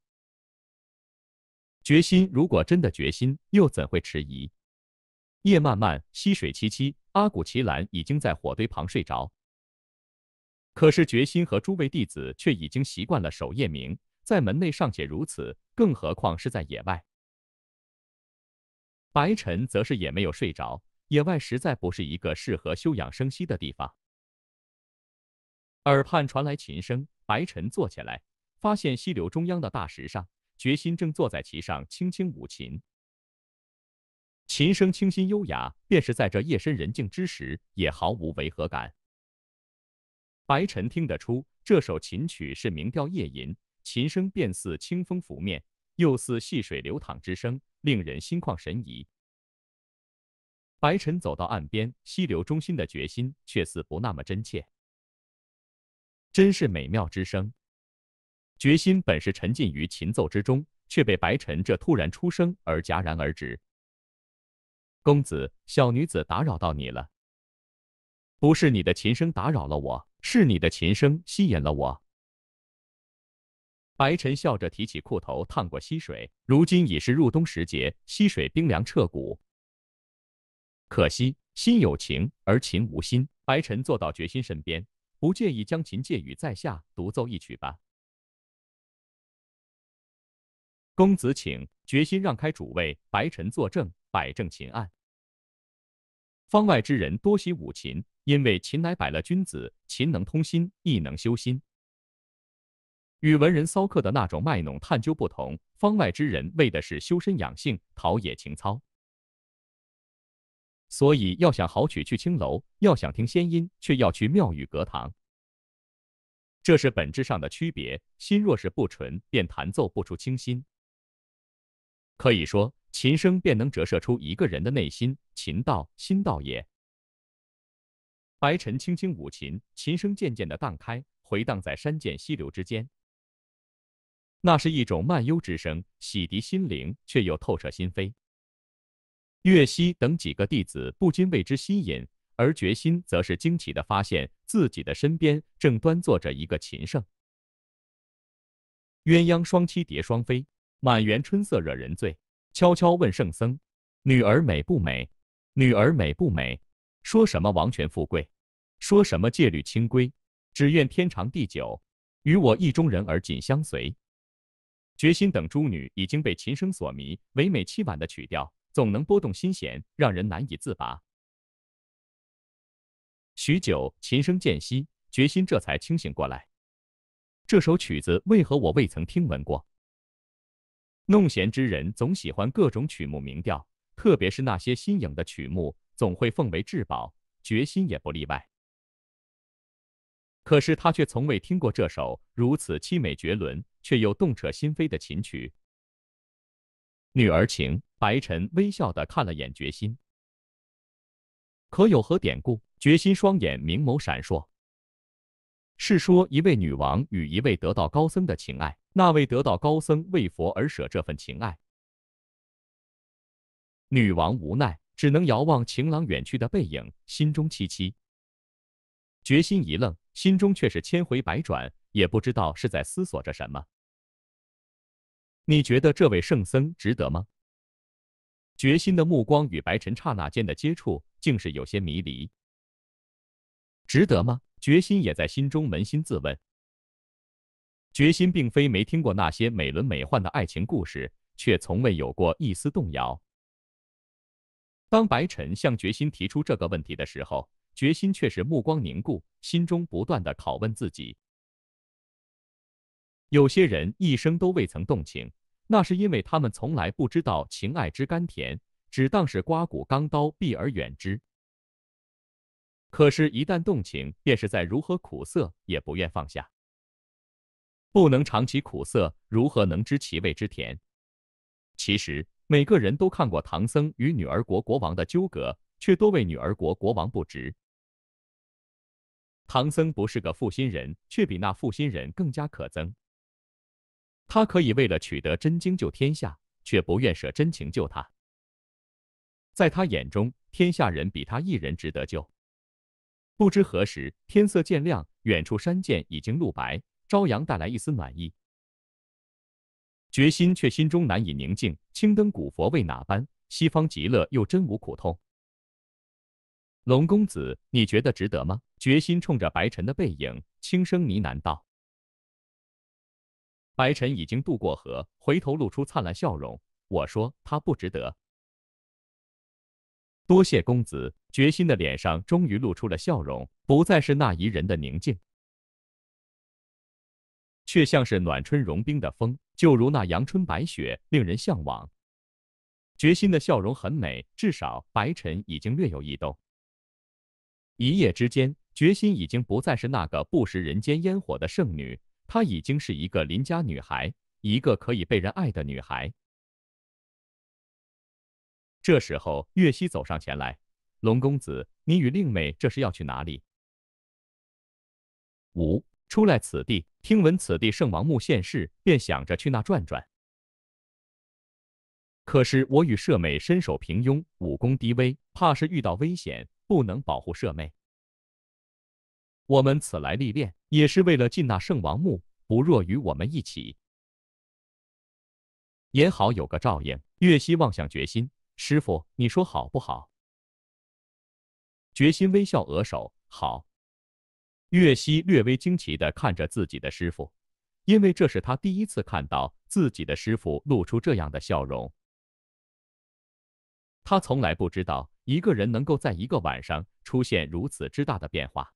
[SPEAKER 1] 决心如果真的决心，又怎会迟疑？夜漫漫，溪水凄凄，阿古奇兰已经在火堆旁睡着。可是决心和诸位弟子却已经习惯了守夜明，在门内尚且如此，更何况是在野外？白晨则是也没有睡着。野外实在不是一个适合休养生息的地方。耳畔传来琴声，白晨坐起来，发现溪流中央的大石上，决心正坐在其上轻轻舞琴。琴声清新优雅，便是在这夜深人静之时，也毫无违和感。白晨听得出，这首琴曲是《明调夜吟》，琴声便似清风拂面，又似细水流淌之声，令人心旷神怡。白尘走到岸边，溪流中心的决心却似不那么真切。真是美妙之声，决心本是沉浸于琴奏之中，却被白尘这突然出声而戛然而止。公子，小女子打扰到你了？不是你的琴声打扰了我，是你的琴声吸引了我。白尘笑着提起裤头，烫过溪水。如今已是入冬时节，溪水冰凉彻骨。可惜，心有情而琴无心。白尘坐到决心身边，不介意将琴借与在下，独奏一曲吧。公子请，决心让开主位，白尘作证，摆正琴案。方外之人多习五琴，因为琴乃百乐君子，琴能通心，亦能修心。与文人骚客的那种卖弄探究不同，方外之人为的是修身养性，陶冶情操。所以，要想好曲去青楼，要想听仙音，却要去庙宇阁堂。这是本质上的区别。心若是不纯，便弹奏不出清新。可以说，琴声便能折射出一个人的内心，琴道，心道也。白尘轻轻舞琴，琴声渐渐的荡开，回荡在山涧溪流之间。那是一种慢悠之声，洗涤心灵，却又透彻心扉。岳西等几个弟子不禁为之吸引，而决心则是惊奇的发现自己的身边正端坐着一个秦圣。鸳鸯双栖蝶双飞，满园春色惹人醉。悄悄问圣僧，女儿美不美？女儿美不美？说什么王权富贵，说什么戒律清规，只愿天长地久，与我意中人儿紧相随。决心等诸女已经被琴声所迷，唯美凄婉的曲调。总能拨动心弦，让人难以自拔。许久，琴声渐息，决心这才清醒过来。这首曲子为何我未曾听闻过？弄弦之人总喜欢各种曲目名调，特别是那些新颖的曲目，总会奉为至宝。决心也不例外。可是他却从未听过这首如此凄美绝伦，却又动彻心扉的琴曲。女儿情，白尘微笑的看了眼决心，可有何典故？决心双眼明眸闪烁，是说一位女王与一位得道高僧的情爱，那位得道高僧为佛而舍这份情爱，女王无奈，只能遥望情郎远去的背影，心中凄凄。决心一愣，心中却是千回百转，也不知道是在思索着什么。你觉得这位圣僧值得吗？决心的目光与白尘刹那间的接触，竟是有些迷离。值得吗？决心也在心中扪心自问。决心并非没听过那些美轮美奂的爱情故事，却从未有过一丝动摇。当白尘向决心提出这个问题的时候，决心却是目光凝固，心中不断的拷问自己：有些人一生都未曾动情。那是因为他们从来不知道情爱之甘甜，只当是刮骨钢刀，避而远之。可是，一旦动情，便是在如何苦涩，也不愿放下。不能尝其苦涩，如何能知其味之甜？其实，每个人都看过唐僧与女儿国国王的纠葛，却多为女儿国国王不值。唐僧不是个负心人，却比那负心人更加可憎。他可以为了取得真经救天下，却不愿舍真情救他。在他眼中，天下人比他一人值得救。不知何时，天色渐亮，远处山涧已经露白，朝阳带来一丝暖意。决心却心中难以宁静。青灯古佛为哪般？西方极乐又真无苦痛？龙公子，你觉得值得吗？决心冲着白尘的背影轻声呢喃道。白尘已经渡过河，回头露出灿烂笑容。我说：“他不值得。”多谢公子。决心的脸上终于露出了笑容，不再是那一人的宁静，却像是暖春融冰的风，就如那阳春白雪，令人向往。决心的笑容很美，至少白尘已经略有异动。一夜之间，决心已经不再是那个不食人间烟火的圣女。她已经是一个邻家女孩，一个可以被人爱的女孩。这时候，月溪走上前来：“龙公子，你与令妹这是要去哪里？”“五，出来此地，听闻此地圣王墓现世，便想着去那转转。可是我与舍妹身手平庸，武功低微，怕是遇到危险，不能保护舍妹。”我们此来历练，也是为了进那圣王墓。不若与我们一起，也好有个照应。月熙望向决心，师傅，你说好不好？决心微笑，额首，好。月熙略微惊奇的看着自己的师傅，因为这是他第一次看到自己的师傅露出这样的笑容。他从来不知道，一个人能够在一个晚上出现如此之大的变化。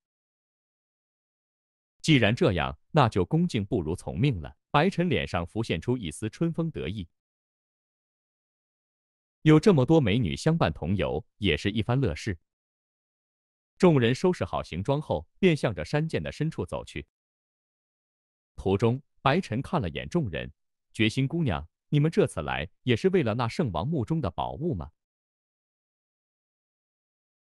[SPEAKER 1] 既然这样，那就恭敬不如从命了。白晨脸上浮现出一丝春风得意，有这么多美女相伴同游，也是一番乐事。众人收拾好行装后，便向着山涧的深处走去。途中，白晨看了眼众人，决心姑娘，你们这次来也是为了那圣王墓中的宝物吗？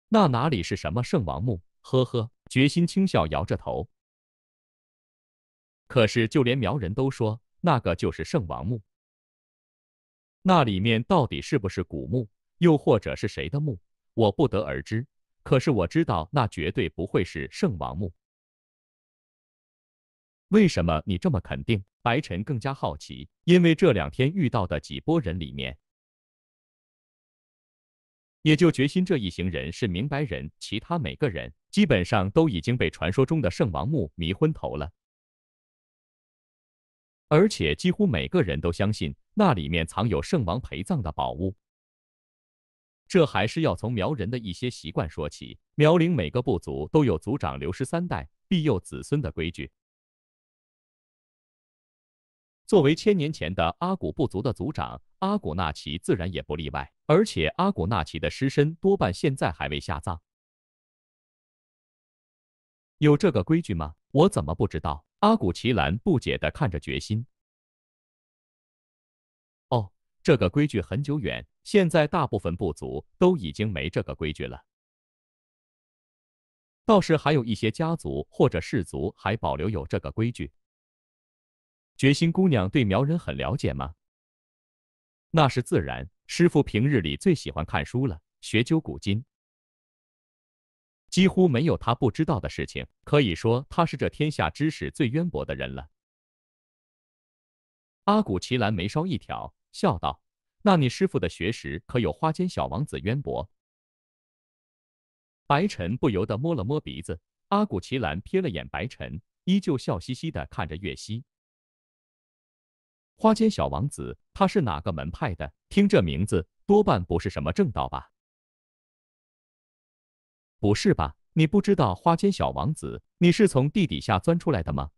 [SPEAKER 1] 那哪里是什么圣王墓？呵呵，决心轻笑，摇着头。可是，就连苗人都说那个就是圣王墓。那里面到底是不是古墓，又或者是谁的墓，我不得而知。可是我知道，那绝对不会是圣王墓。为什么你这么肯定？白尘更加好奇。因为这两天遇到的几波人里面，也就决心这一行人是明白人，其他每个人基本上都已经被传说中的圣王墓迷昏头了。而且几乎每个人都相信那里面藏有圣王陪葬的宝物。这还是要从苗人的一些习惯说起。苗岭每个部族都有族长留世三代、庇佑子孙的规矩。作为千年前的阿古部族的族长，阿古纳奇自然也不例外。而且阿古纳奇的尸身多半现在还未下葬。有这个规矩吗？我怎么不知道？阿古奇兰不解的看着决心。哦，这个规矩很久远，现在大部分部族都已经没这个规矩了，倒是还有一些家族或者氏族还保留有这个规矩。决心姑娘对苗人很了解吗？那是自然，师傅平日里最喜欢看书了，学究古今。几乎没有他不知道的事情，可以说他是这天下知识最渊博的人了。阿古奇兰眉梢一挑，笑道：“那你师傅的学识可有花间小王子渊博？”白晨不由得摸了摸鼻子。阿古奇兰瞥了眼白晨，依旧笑嘻嘻的看着月溪。花间小王子，他是哪个门派的？听这名字，多半不是什么正道吧？不是吧？你不知道花间小王子？你是从地底下钻出来的吗？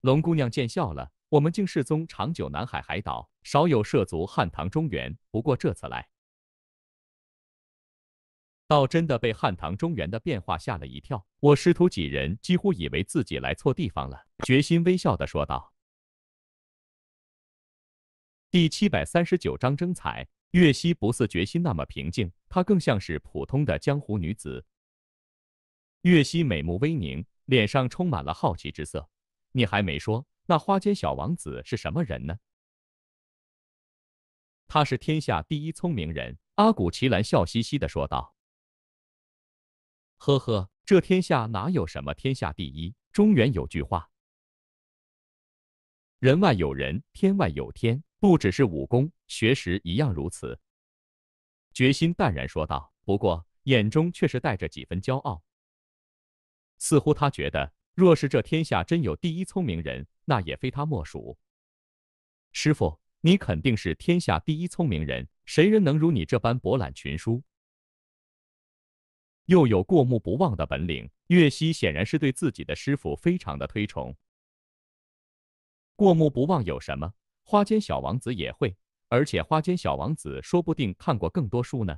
[SPEAKER 1] 龙姑娘见笑了，我们竟世宗长久南海海岛，少有涉足汉唐中原。不过这次来，倒真的被汉唐中原的变化吓了一跳。我师徒几人几乎以为自己来错地方了，决心微笑的说道。第七百三十九章征彩。岳西不似决心那么平静，她更像是普通的江湖女子。岳西美目微凝，脸上充满了好奇之色。你还没说，那花间小王子是什么人呢？他是天下第一聪明人，阿古奇兰笑嘻嘻的说道。呵呵，这天下哪有什么天下第一？中原有句话，人外有人，天外有天。不只是武功，学识一样如此。决心淡然说道，不过眼中却是带着几分骄傲，似乎他觉得，若是这天下真有第一聪明人，那也非他莫属。师傅，你肯定是天下第一聪明人，谁人能如你这般博览群书，又有过目不忘的本领？岳西显然是对自己的师傅非常的推崇。过目不忘有什么？花间小王子也会，而且花间小王子说不定看过更多书呢。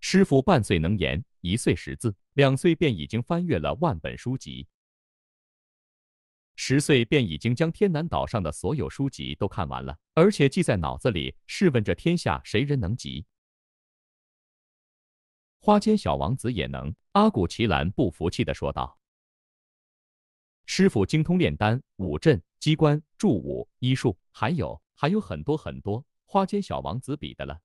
[SPEAKER 1] 师傅半岁能言，一岁识字，两岁便已经翻阅了万本书籍，十岁便已经将天南岛上的所有书籍都看完了，而且记在脑子里。试问这天下谁人能及？花间小王子也能。阿古奇兰不服气地说道。师傅精通炼丹、武阵、机关、铸武、医术，还有还有很多很多。花间小王子比的了，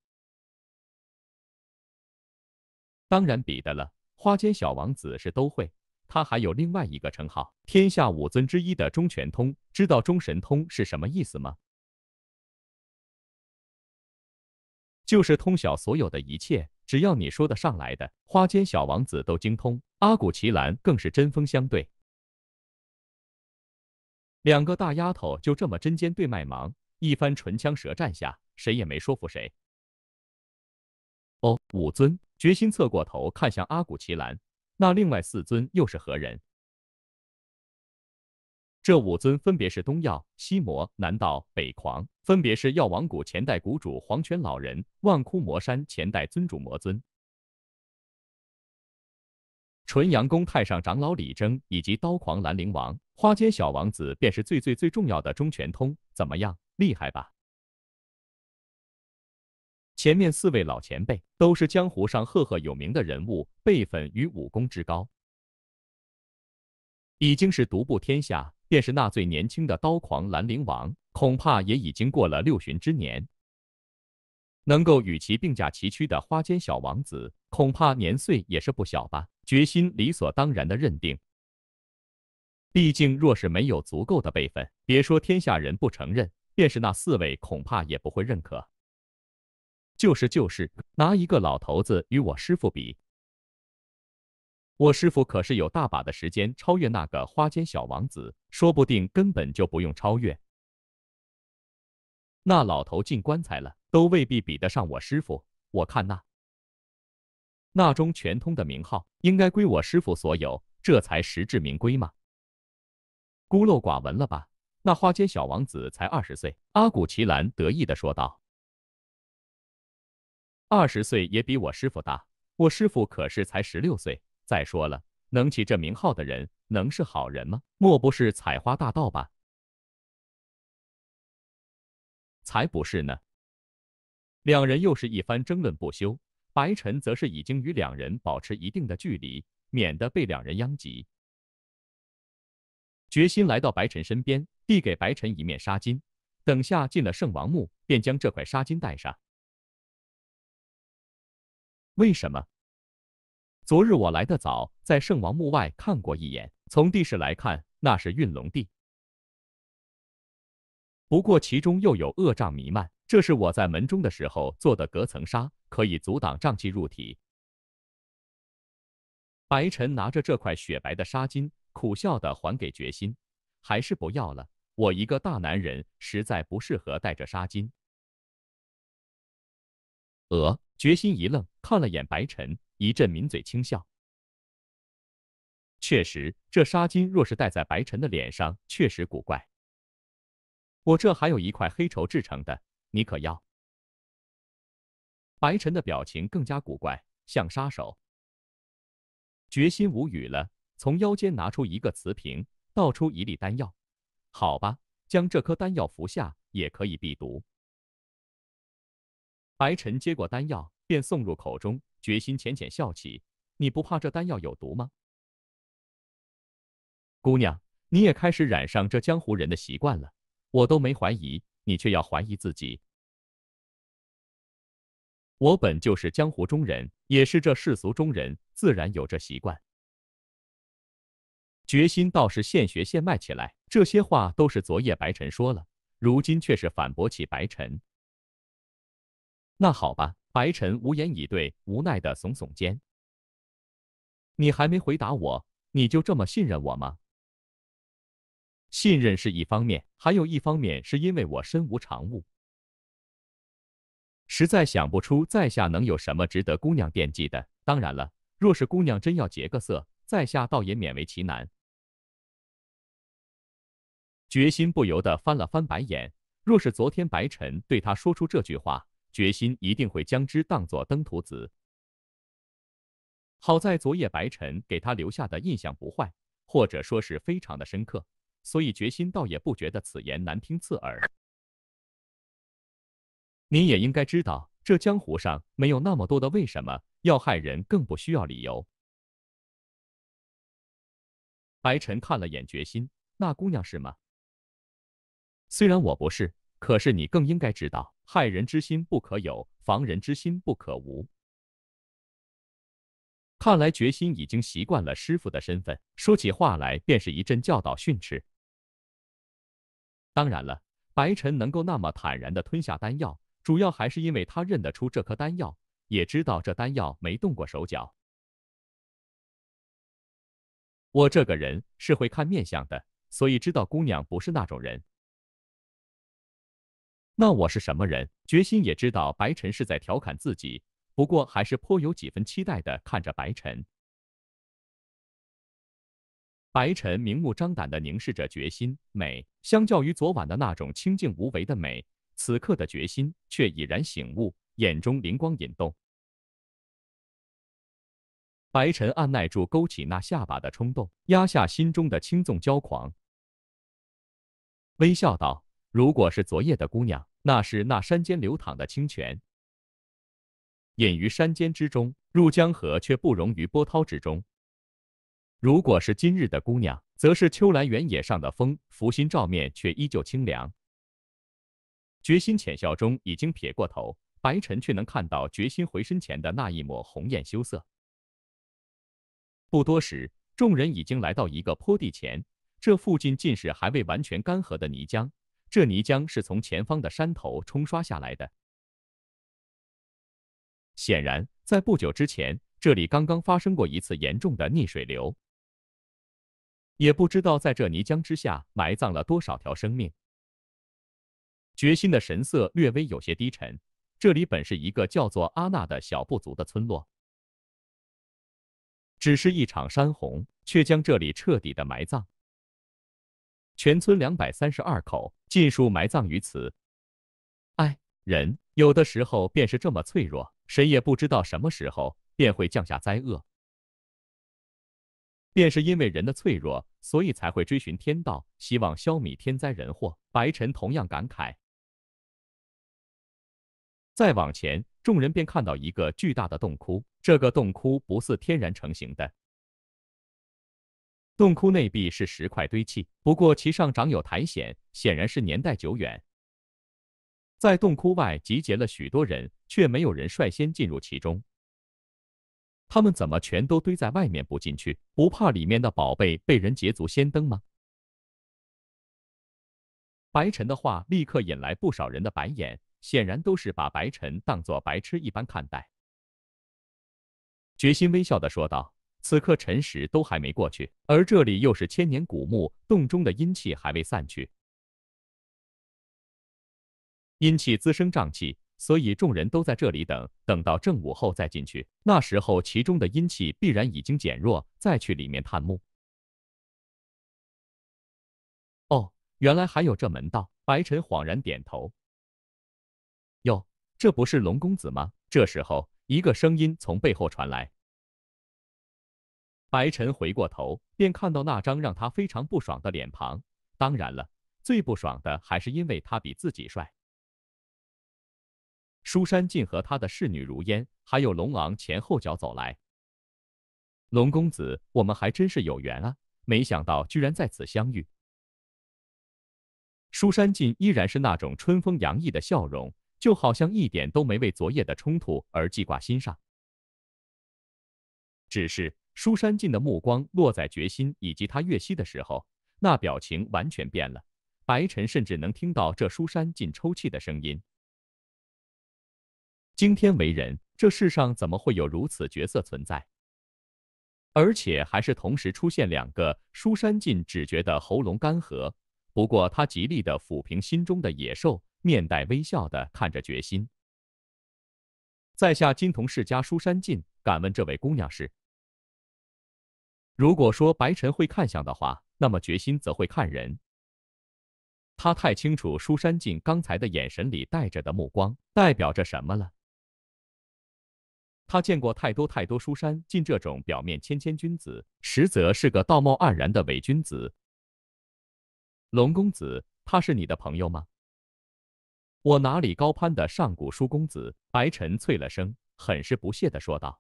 [SPEAKER 1] 当然比的了。花间小王子是都会，他还有另外一个称号——天下五尊之一的中全通。知道中神通是什么意思吗？就是通晓所有的一切，只要你说得上来的，花间小王子都精通。阿古奇兰更是针锋相对。两个大丫头就这么针尖对麦芒，一番唇枪舌战下，谁也没说服谁。哦，五尊决心侧过头看向阿古奇兰，那另外四尊又是何人？这五尊分别是东药、西魔、南道、北狂，分别是药王谷前代谷主黄泉老人、万枯魔山前代尊主魔尊、纯阳宫太上长老李征以及刀狂兰陵王。花间小王子便是最最最重要的中全通，怎么样，厉害吧？前面四位老前辈都是江湖上赫赫有名的人物，辈分与武功之高，已经是独步天下。便是那最年轻的刀狂兰陵王，恐怕也已经过了六旬之年。能够与其并驾齐驱的花间小王子，恐怕年岁也是不小吧？决心理所当然的认定。毕竟，若是没有足够的辈分，别说天下人不承认，便是那四位恐怕也不会认可。就是就是，拿一个老头子与我师傅比，我师傅可是有大把的时间超越那个花间小王子，说不定根本就不用超越。那老头进棺材了，都未必比得上我师傅。我看那，那中全通的名号应该归我师傅所有，这才实至名归嘛。孤陋寡闻了吧？那花间小王子才二十岁，阿古奇兰得意的说道。二十岁也比我师傅大，我师傅可是才十六岁。再说了，能起这名号的人，能是好人吗？莫不是采花大盗吧？才不是呢！两人又是一番争论不休，白晨则是已经与两人保持一定的距离，免得被两人殃及。决心来到白晨身边，递给白晨一面纱巾。等下进了圣王墓，便将这块纱巾带上。为什么？昨日我来的早，在圣王墓外看过一眼。从地势来看，那是运龙地。不过其中又有恶障弥漫。这是我在门中的时候做的隔层纱，可以阻挡瘴气入体。白晨拿着这块雪白的纱巾。苦笑的还给决心，还是不要了。我一个大男人，实在不适合戴着纱巾。呃，决心一愣，看了眼白晨，一阵抿嘴轻笑。确实，这纱巾若是戴在白晨的脸上，确实古怪。我这还有一块黑绸制成的，你可要？白晨的表情更加古怪，像杀手。决心无语了。从腰间拿出一个瓷瓶，倒出一粒丹药。好吧，将这颗丹药服下，也可以避毒。白尘接过丹药，便送入口中，决心浅浅笑起：“你不怕这丹药有毒吗？”姑娘，你也开始染上这江湖人的习惯了。我都没怀疑，你却要怀疑自己。我本就是江湖中人，也是这世俗中人，自然有这习惯。决心倒是现学现卖起来，这些话都是昨夜白晨说了，如今却是反驳起白晨。那好吧，白晨无言以对，无奈的耸耸肩。你还没回答我，你就这么信任我吗？信任是一方面，还有一方面是因为我身无长物，实在想不出在下能有什么值得姑娘惦记的。当然了，若是姑娘真要结个色，在下倒也勉为其难。决心不由得翻了翻白眼。若是昨天白晨对他说出这句话，决心一定会将之当作登徒子。好在昨夜白晨给他留下的印象不坏，或者说是非常的深刻，所以决心倒也不觉得此言难听刺耳。您也应该知道，这江湖上没有那么多的为什么，要害人更不需要理由。白晨看了眼决心，那姑娘是吗？虽然我不是，可是你更应该知道，害人之心不可有，防人之心不可无。看来决心已经习惯了师傅的身份，说起话来便是一阵教导训斥。当然了，白晨能够那么坦然的吞下丹药，主要还是因为他认得出这颗丹药，也知道这丹药没动过手脚。我这个人是会看面相的，所以知道姑娘不是那种人。那我是什么人？决心也知道白晨是在调侃自己，不过还是颇有几分期待的看着白晨。白晨明目张胆的凝视着决心，美。相较于昨晚的那种清静无为的美，此刻的决心却已然醒悟，眼中灵光引动。白晨按耐住勾起那下巴的冲动，压下心中的轻纵骄狂，微笑道。如果是昨夜的姑娘，那是那山间流淌的清泉，隐于山间之中，入江河却不溶于波涛之中。如果是今日的姑娘，则是秋来原野上的风，拂心照面却依旧清凉。决心浅笑中已经撇过头，白尘却能看到决心回身前的那一抹红艳羞涩。不多时，众人已经来到一个坡地前，这附近尽是还未完全干涸的泥浆。这泥浆是从前方的山头冲刷下来的，显然在不久之前，这里刚刚发生过一次严重的逆水流，也不知道在这泥浆之下埋葬了多少条生命。决心的神色略微有些低沉，这里本是一个叫做阿纳的小部族的村落，只是一场山洪，却将这里彻底的埋葬。全村两百三十二口尽数埋葬于此。哎，人有的时候便是这么脆弱，谁也不知道什么时候便会降下灾厄。便是因为人的脆弱，所以才会追寻天道，希望消弭天灾人祸。白尘同样感慨。再往前，众人便看到一个巨大的洞窟，这个洞窟不似天然成型的。洞窟内壁是石块堆砌，不过其上长有苔藓，显然是年代久远。在洞窟外集结了许多人，却没有人率先进入其中。他们怎么全都堆在外面不进去？不怕里面的宝贝被人捷足先登吗？白晨的话立刻引来不少人的白眼，显然都是把白晨当作白痴一般看待。决心微笑的说道。此刻辰时都还没过去，而这里又是千年古墓，洞中的阴气还未散去，阴气滋生瘴气，所以众人都在这里等，等到正午后再进去，那时候其中的阴气必然已经减弱，再去里面探墓。哦，原来还有这门道，白晨恍然点头。哟，这不是龙公子吗？这时候，一个声音从背后传来。白晨回过头，便看到那张让他非常不爽的脸庞。当然了，最不爽的还是因为他比自己帅。舒山进和他的侍女如烟，还有龙昂前后脚走来。龙公子，我们还真是有缘啊！没想到居然在此相遇。舒山进依然是那种春风洋溢的笑容，就好像一点都没为昨夜的冲突而记挂心上。只是。舒山进的目光落在决心以及他月息的时候，那表情完全变了。白沉甚至能听到这舒山进抽泣的声音。惊天为人，这世上怎么会有如此角色存在？而且还是同时出现两个。舒山进只觉得喉咙干涸，不过他极力的抚平心中的野兽，面带微笑的看着决心。在下金童世家舒山进，敢问这位姑娘是？如果说白沉会看相的话，那么决心则会看人。他太清楚舒山进刚才的眼神里带着的目光代表着什么了。他见过太多太多舒山进这种表面谦谦君子，实则是个道貌岸然的伪君子。龙公子，他是你的朋友吗？我哪里高攀的上古舒公子？白沉啐了声，很是不屑的说道。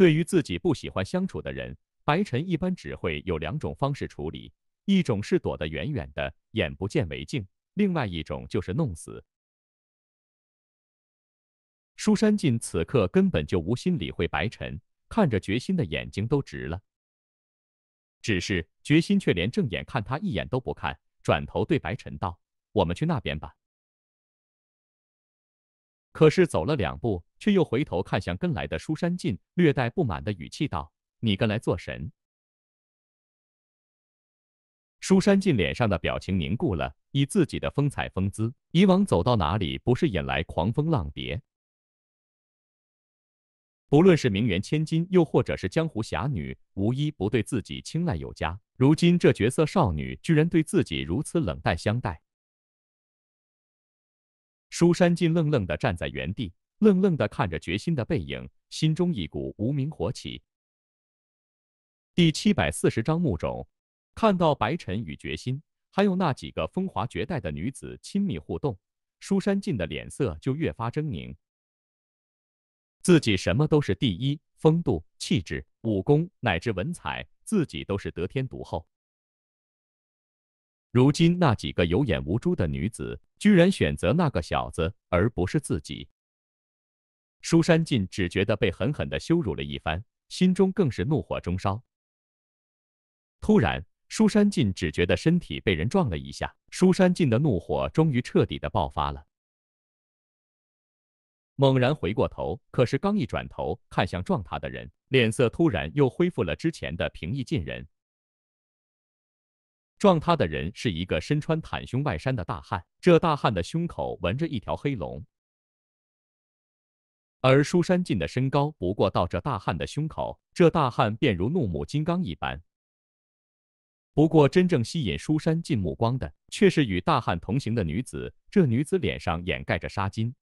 [SPEAKER 1] 对于自己不喜欢相处的人，白晨一般只会有两种方式处理，一种是躲得远远的，眼不见为净；另外一种就是弄死。舒山进此刻根本就无心理会白晨，看着决心的眼睛都直了，只是决心却连正眼看他一眼都不看，转头对白晨道：“我们去那边吧。”可是走了两步，却又回头看向跟来的舒山进，略带不满的语气道：“你跟来做甚？”舒山进脸上的表情凝固了，以自己的风采风姿，以往走到哪里不是引来狂风浪蝶？不论是名媛千金，又或者是江湖侠女，无一不对自己青睐有加。如今这绝色少女居然对自己如此冷淡相待。舒山进愣愣地站在原地，愣愣地看着决心的背影，心中一股无名火起。第七百四十章墓冢。看到白尘与决心，还有那几个风华绝代的女子亲密互动，舒山进的脸色就越发狰狞。自己什么都是第一，风度、气质、武功乃至文采，自己都是得天独厚。如今那几个有眼无珠的女子，居然选择那个小子而不是自己。舒山进只觉得被狠狠的羞辱了一番，心中更是怒火中烧。突然，舒山进只觉得身体被人撞了一下，舒山进的怒火终于彻底的爆发了。猛然回过头，可是刚一转头看向撞他的人，脸色突然又恢复了之前的平易近人。撞他的人是一个身穿袒胸外衫的大汉，这大汉的胸口纹着一条黑龙，而书山进的身高不过到这大汉的胸口，这大汉便如怒目金刚一般。不过真正吸引书山进目光的，却是与大汉同行的女子，这女子脸上掩盖着纱巾。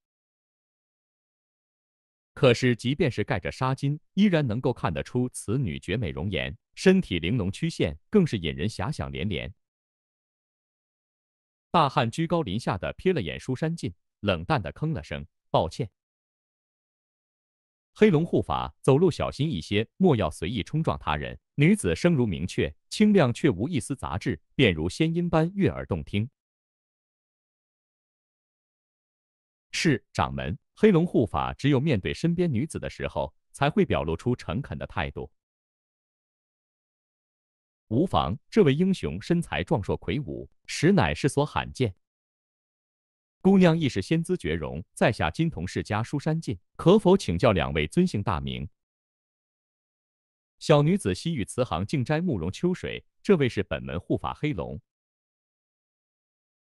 [SPEAKER 1] 可是，即便是盖着纱巾，依然能够看得出此女绝美容颜，身体玲珑曲线，更是引人遐想连连。大汉居高临下地瞥了眼舒山进，冷淡地吭了声：“抱歉。”黑龙护法，走路小心一些，莫要随意冲撞他人。女子声如明雀，清亮却无一丝杂质，便如仙音般悦耳动听。是，掌门。黑龙护法只有面对身边女子的时候，才会表露出诚恳的态度。无妨，这位英雄身材壮硕魁梧，实乃世所罕见。姑娘亦是仙姿绝容，在下金童世家舒山进，可否请教两位尊姓大名？小女子西域慈航静斋慕容秋水，这位是本门护法黑龙。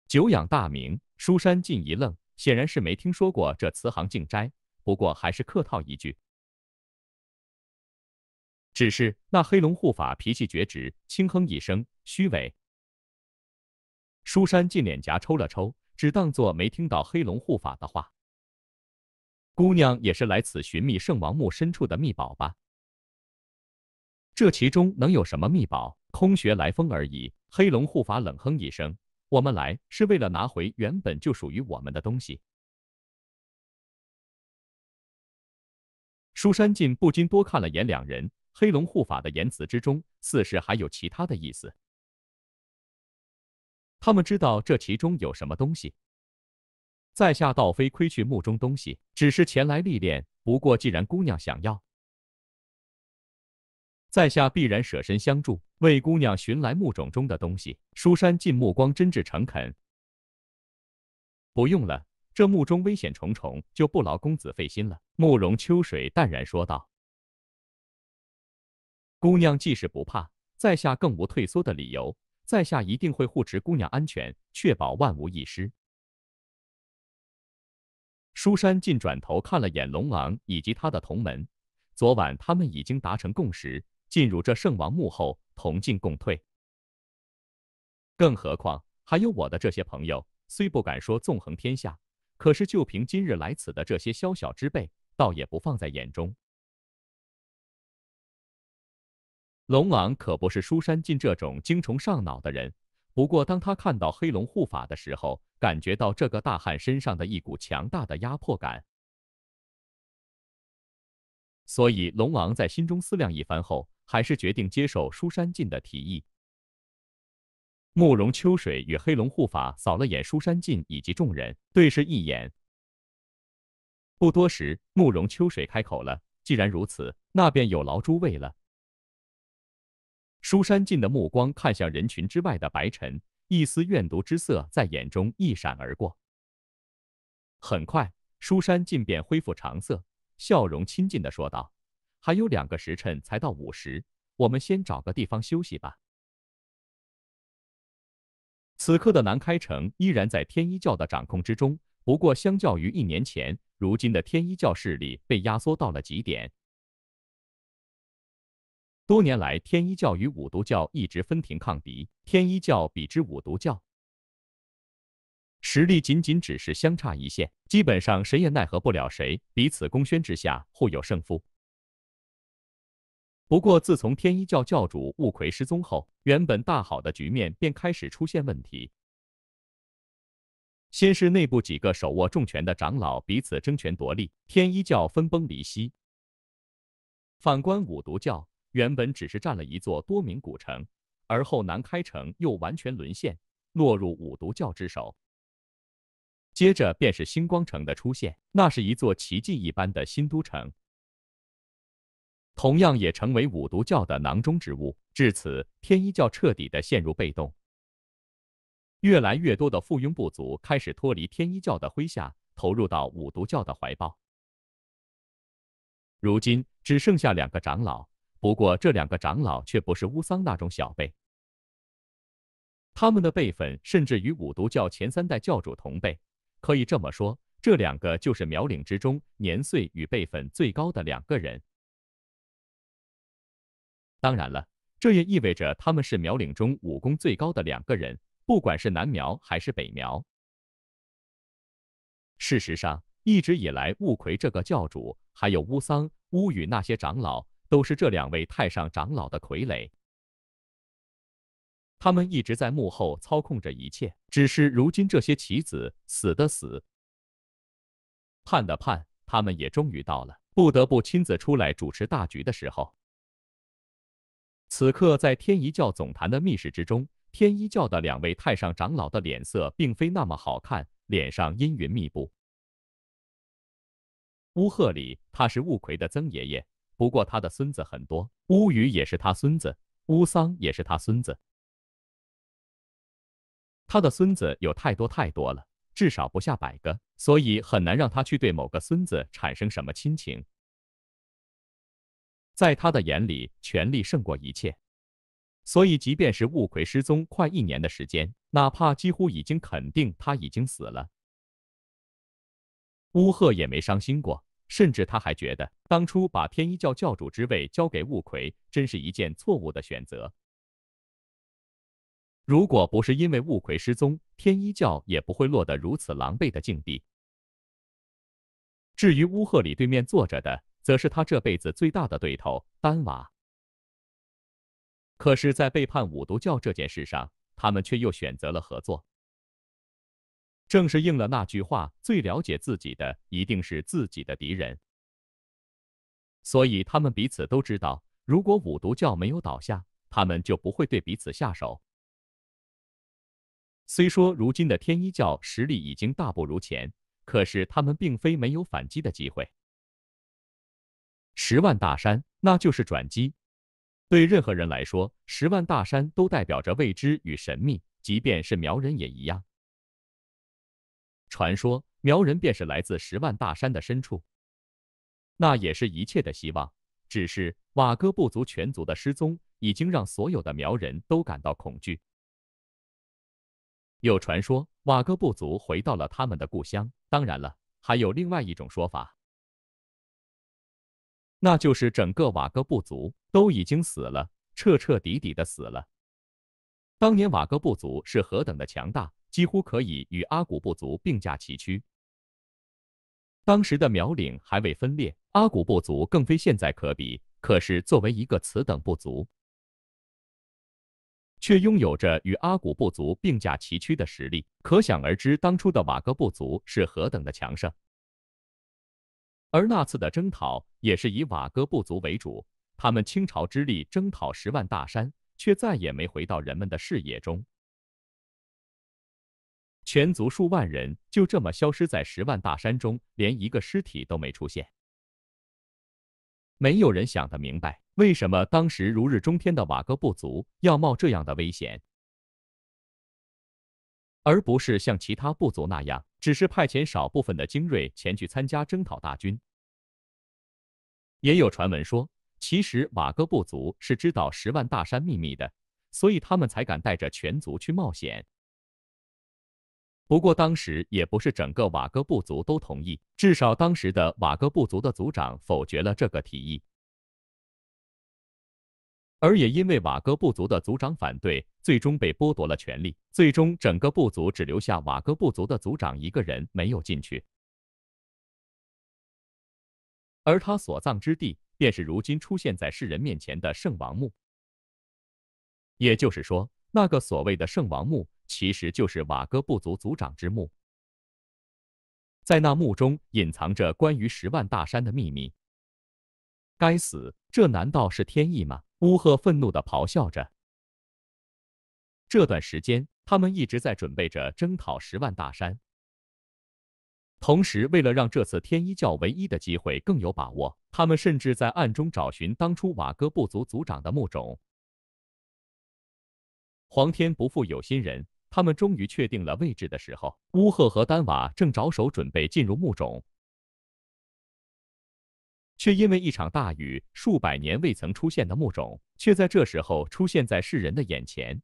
[SPEAKER 1] 久仰大名，舒山进一愣。显然是没听说过这慈航静斋，不过还是客套一句。只是那黑龙护法脾气绝直，轻哼一声，虚伪。书山进脸颊抽了抽，只当作没听到黑龙护法的话。姑娘也是来此寻觅圣王墓深处的秘宝吧？这其中能有什么秘宝？空穴来风而已。黑龙护法冷哼一声。我们来是为了拿回原本就属于我们的东西。书山进不禁多看了眼两人，黑龙护法的言辞之中，似是还有其他的意思。他们知道这其中有什么东西。在下倒非窥去墓中东西，只是前来历练。不过既然姑娘想要，在下必然舍身相助，为姑娘寻来墓冢中的东西。书山尽目光真挚诚恳。不用了，这墓中危险重重，就不劳公子费心了。慕容秋水淡然说道：“姑娘既是不怕，在下更无退缩的理由。在下一定会护持姑娘安全，确保万无一失。”书山尽转头看了眼龙王以及他的同门，昨晚他们已经达成共识。进入这圣王幕后，同进共退。更何况还有我的这些朋友，虽不敢说纵横天下，可是就凭今日来此的这些宵小之辈，倒也不放在眼中。龙王可不是书山进这种精虫上脑的人，不过当他看到黑龙护法的时候，感觉到这个大汉身上的一股强大的压迫感，所以龙王在心中思量一番后。还是决定接受舒山进的提议。慕容秋水与黑龙护法扫了眼舒山进以及众人，对视一眼。不多时，慕容秋水开口了：“既然如此，那便有劳诸位了。”舒山进的目光看向人群之外的白尘，一丝怨毒之色在眼中一闪而过。很快，舒山进便恢复常色，笑容亲近的说道。还有两个时辰才到午时，我们先找个地方休息吧。此刻的南开城依然在天一教的掌控之中，不过相较于一年前，如今的天一教势力被压缩到了极点。多年来，天一教与五毒教一直分庭抗敌，天一教比之五毒教，实力仅仅只是相差一线，基本上谁也奈何不了谁，彼此公宣之下，互有胜负。不过，自从天一教教主悟魁失踪后，原本大好的局面便开始出现问题。先是内部几个手握重权的长老彼此争权夺利，天一教分崩离析。反观五毒教，原本只是占了一座多名古城，而后南开城又完全沦陷，落入五毒教之手。接着便是星光城的出现，那是一座奇迹一般的新都城。同样也成为五毒教的囊中之物。至此，天一教彻底的陷入被动。越来越多的附庸部族开始脱离天一教的麾下，投入到五毒教的怀抱。如今只剩下两个长老，不过这两个长老却不是乌桑那种小辈，他们的辈分甚至与五毒教前三代教主同辈。可以这么说，这两个就是苗岭之中年岁与辈分最高的两个人。当然了，这也意味着他们是苗岭中武功最高的两个人，不管是南苗还是北苗。事实上，一直以来，雾奎这个教主，还有乌桑、乌羽那些长老，都是这两位太上长老的傀儡，他们一直在幕后操控着一切。只是如今这些棋子死的死，判的判，他们也终于到了不得不亲自出来主持大局的时候。此刻，在天一教总坛的密室之中，天一教的两位太上长老的脸色并非那么好看，脸上阴云密布。乌鹤里，他是雾魁的曾爷爷，不过他的孙子很多，乌羽也是他孙子，乌桑也是他孙子。他的孙子有太多太多了，至少不下百个，所以很难让他去对某个孙子产生什么亲情。在他的眼里，权力胜过一切，所以即便是雾魁失踪快一年的时间，哪怕几乎已经肯定他已经死了，乌赫也没伤心过，甚至他还觉得当初把天一教教主之位交给雾魁，真是一件错误的选择。如果不是因为雾魁失踪，天一教也不会落得如此狼狈的境地。至于乌赫里对面坐着的。则是他这辈子最大的对头丹娃。可是，在背叛五毒教这件事上，他们却又选择了合作。正是应了那句话：最了解自己的，一定是自己的敌人。所以，他们彼此都知道，如果五毒教没有倒下，他们就不会对彼此下手。虽说如今的天一教实力已经大不如前，可是他们并非没有反击的机会。十万大山，那就是转机。对任何人来说，十万大山都代表着未知与神秘，即便是苗人也一样。传说，苗人便是来自十万大山的深处，那也是一切的希望。只是瓦戈部族全族的失踪，已经让所有的苗人都感到恐惧。有传说，瓦戈部族回到了他们的故乡。当然了，还有另外一种说法。那就是整个瓦格部族都已经死了，彻彻底底的死了。当年瓦格部族是何等的强大，几乎可以与阿古部族并驾齐驱。当时的苗岭还未分裂，阿古部族更非现在可比。可是作为一个此等部族，却拥有着与阿古部族并驾齐驱的实力，可想而知当初的瓦格部族是何等的强盛。而那次的征讨也是以瓦哥部族为主，他们倾巢之力征讨十万大山，却再也没回到人们的视野中。全族数万人就这么消失在十万大山中，连一个尸体都没出现。没有人想得明白，为什么当时如日中天的瓦哥部族要冒这样的危险。而不是像其他部族那样，只是派遣少部分的精锐前去参加征讨大军。也有传闻说，其实瓦哥部族是知道十万大山秘密的，所以他们才敢带着全族去冒险。不过当时也不是整个瓦哥部族都同意，至少当时的瓦哥部族的族长否决了这个提议。而也因为瓦哥部族的族长反对。最终被剥夺了权利。最终整个部族只留下瓦戈部族的族长一个人没有进去，而他所葬之地便是如今出现在世人面前的圣王墓。也就是说，那个所谓的圣王墓其实就是瓦戈部族族长之墓，在那墓中隐藏着关于十万大山的秘密。该死，这难道是天意吗？乌赫愤怒地咆哮着。这段时间，他们一直在准备着征讨十万大山。同时，为了让这次天一教唯一的机会更有把握，他们甚至在暗中找寻当初瓦戈部族族长的墓冢。皇天不负有心人，他们终于确定了位置的时候，乌赫和丹瓦正着手准备进入墓冢，却因为一场大雨，数百年未曾出现的墓冢却在这时候出现在世人的眼前。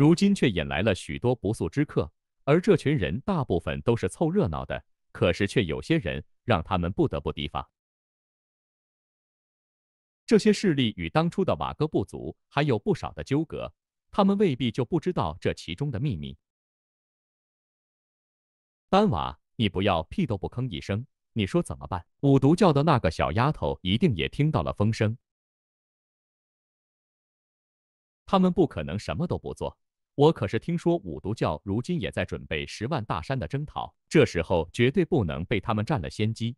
[SPEAKER 1] 如今却引来了许多不速之客，而这群人大部分都是凑热闹的，可是却有些人让他们不得不提防。这些势力与当初的瓦哥部族还有不少的纠葛，他们未必就不知道这其中的秘密。丹瓦，你不要屁都不吭一声，你说怎么办？五毒教的那个小丫头一定也听到了风声，他们不可能什么都不做。我可是听说五毒教如今也在准备十万大山的征讨，这时候绝对不能被他们占了先机。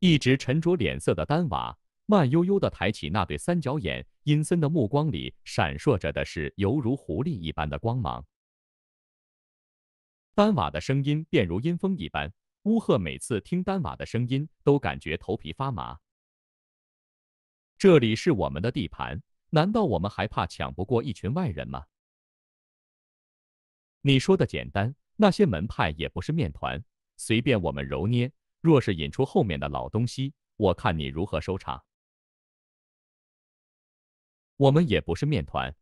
[SPEAKER 1] 一直沉着脸色的丹瓦，慢悠悠的抬起那对三角眼，阴森的目光里闪烁着的是犹如狐狸一般的光芒。丹瓦的声音便如阴风一般，乌赫每次听丹瓦的声音，都感觉头皮发麻。这里是我们的地盘。难道我们还怕抢不过一群外人吗？你说的简单，那些门派也不是面团，随便我们揉捏。若是引出后面的老东西，我看你如何收场。我们也不是面团。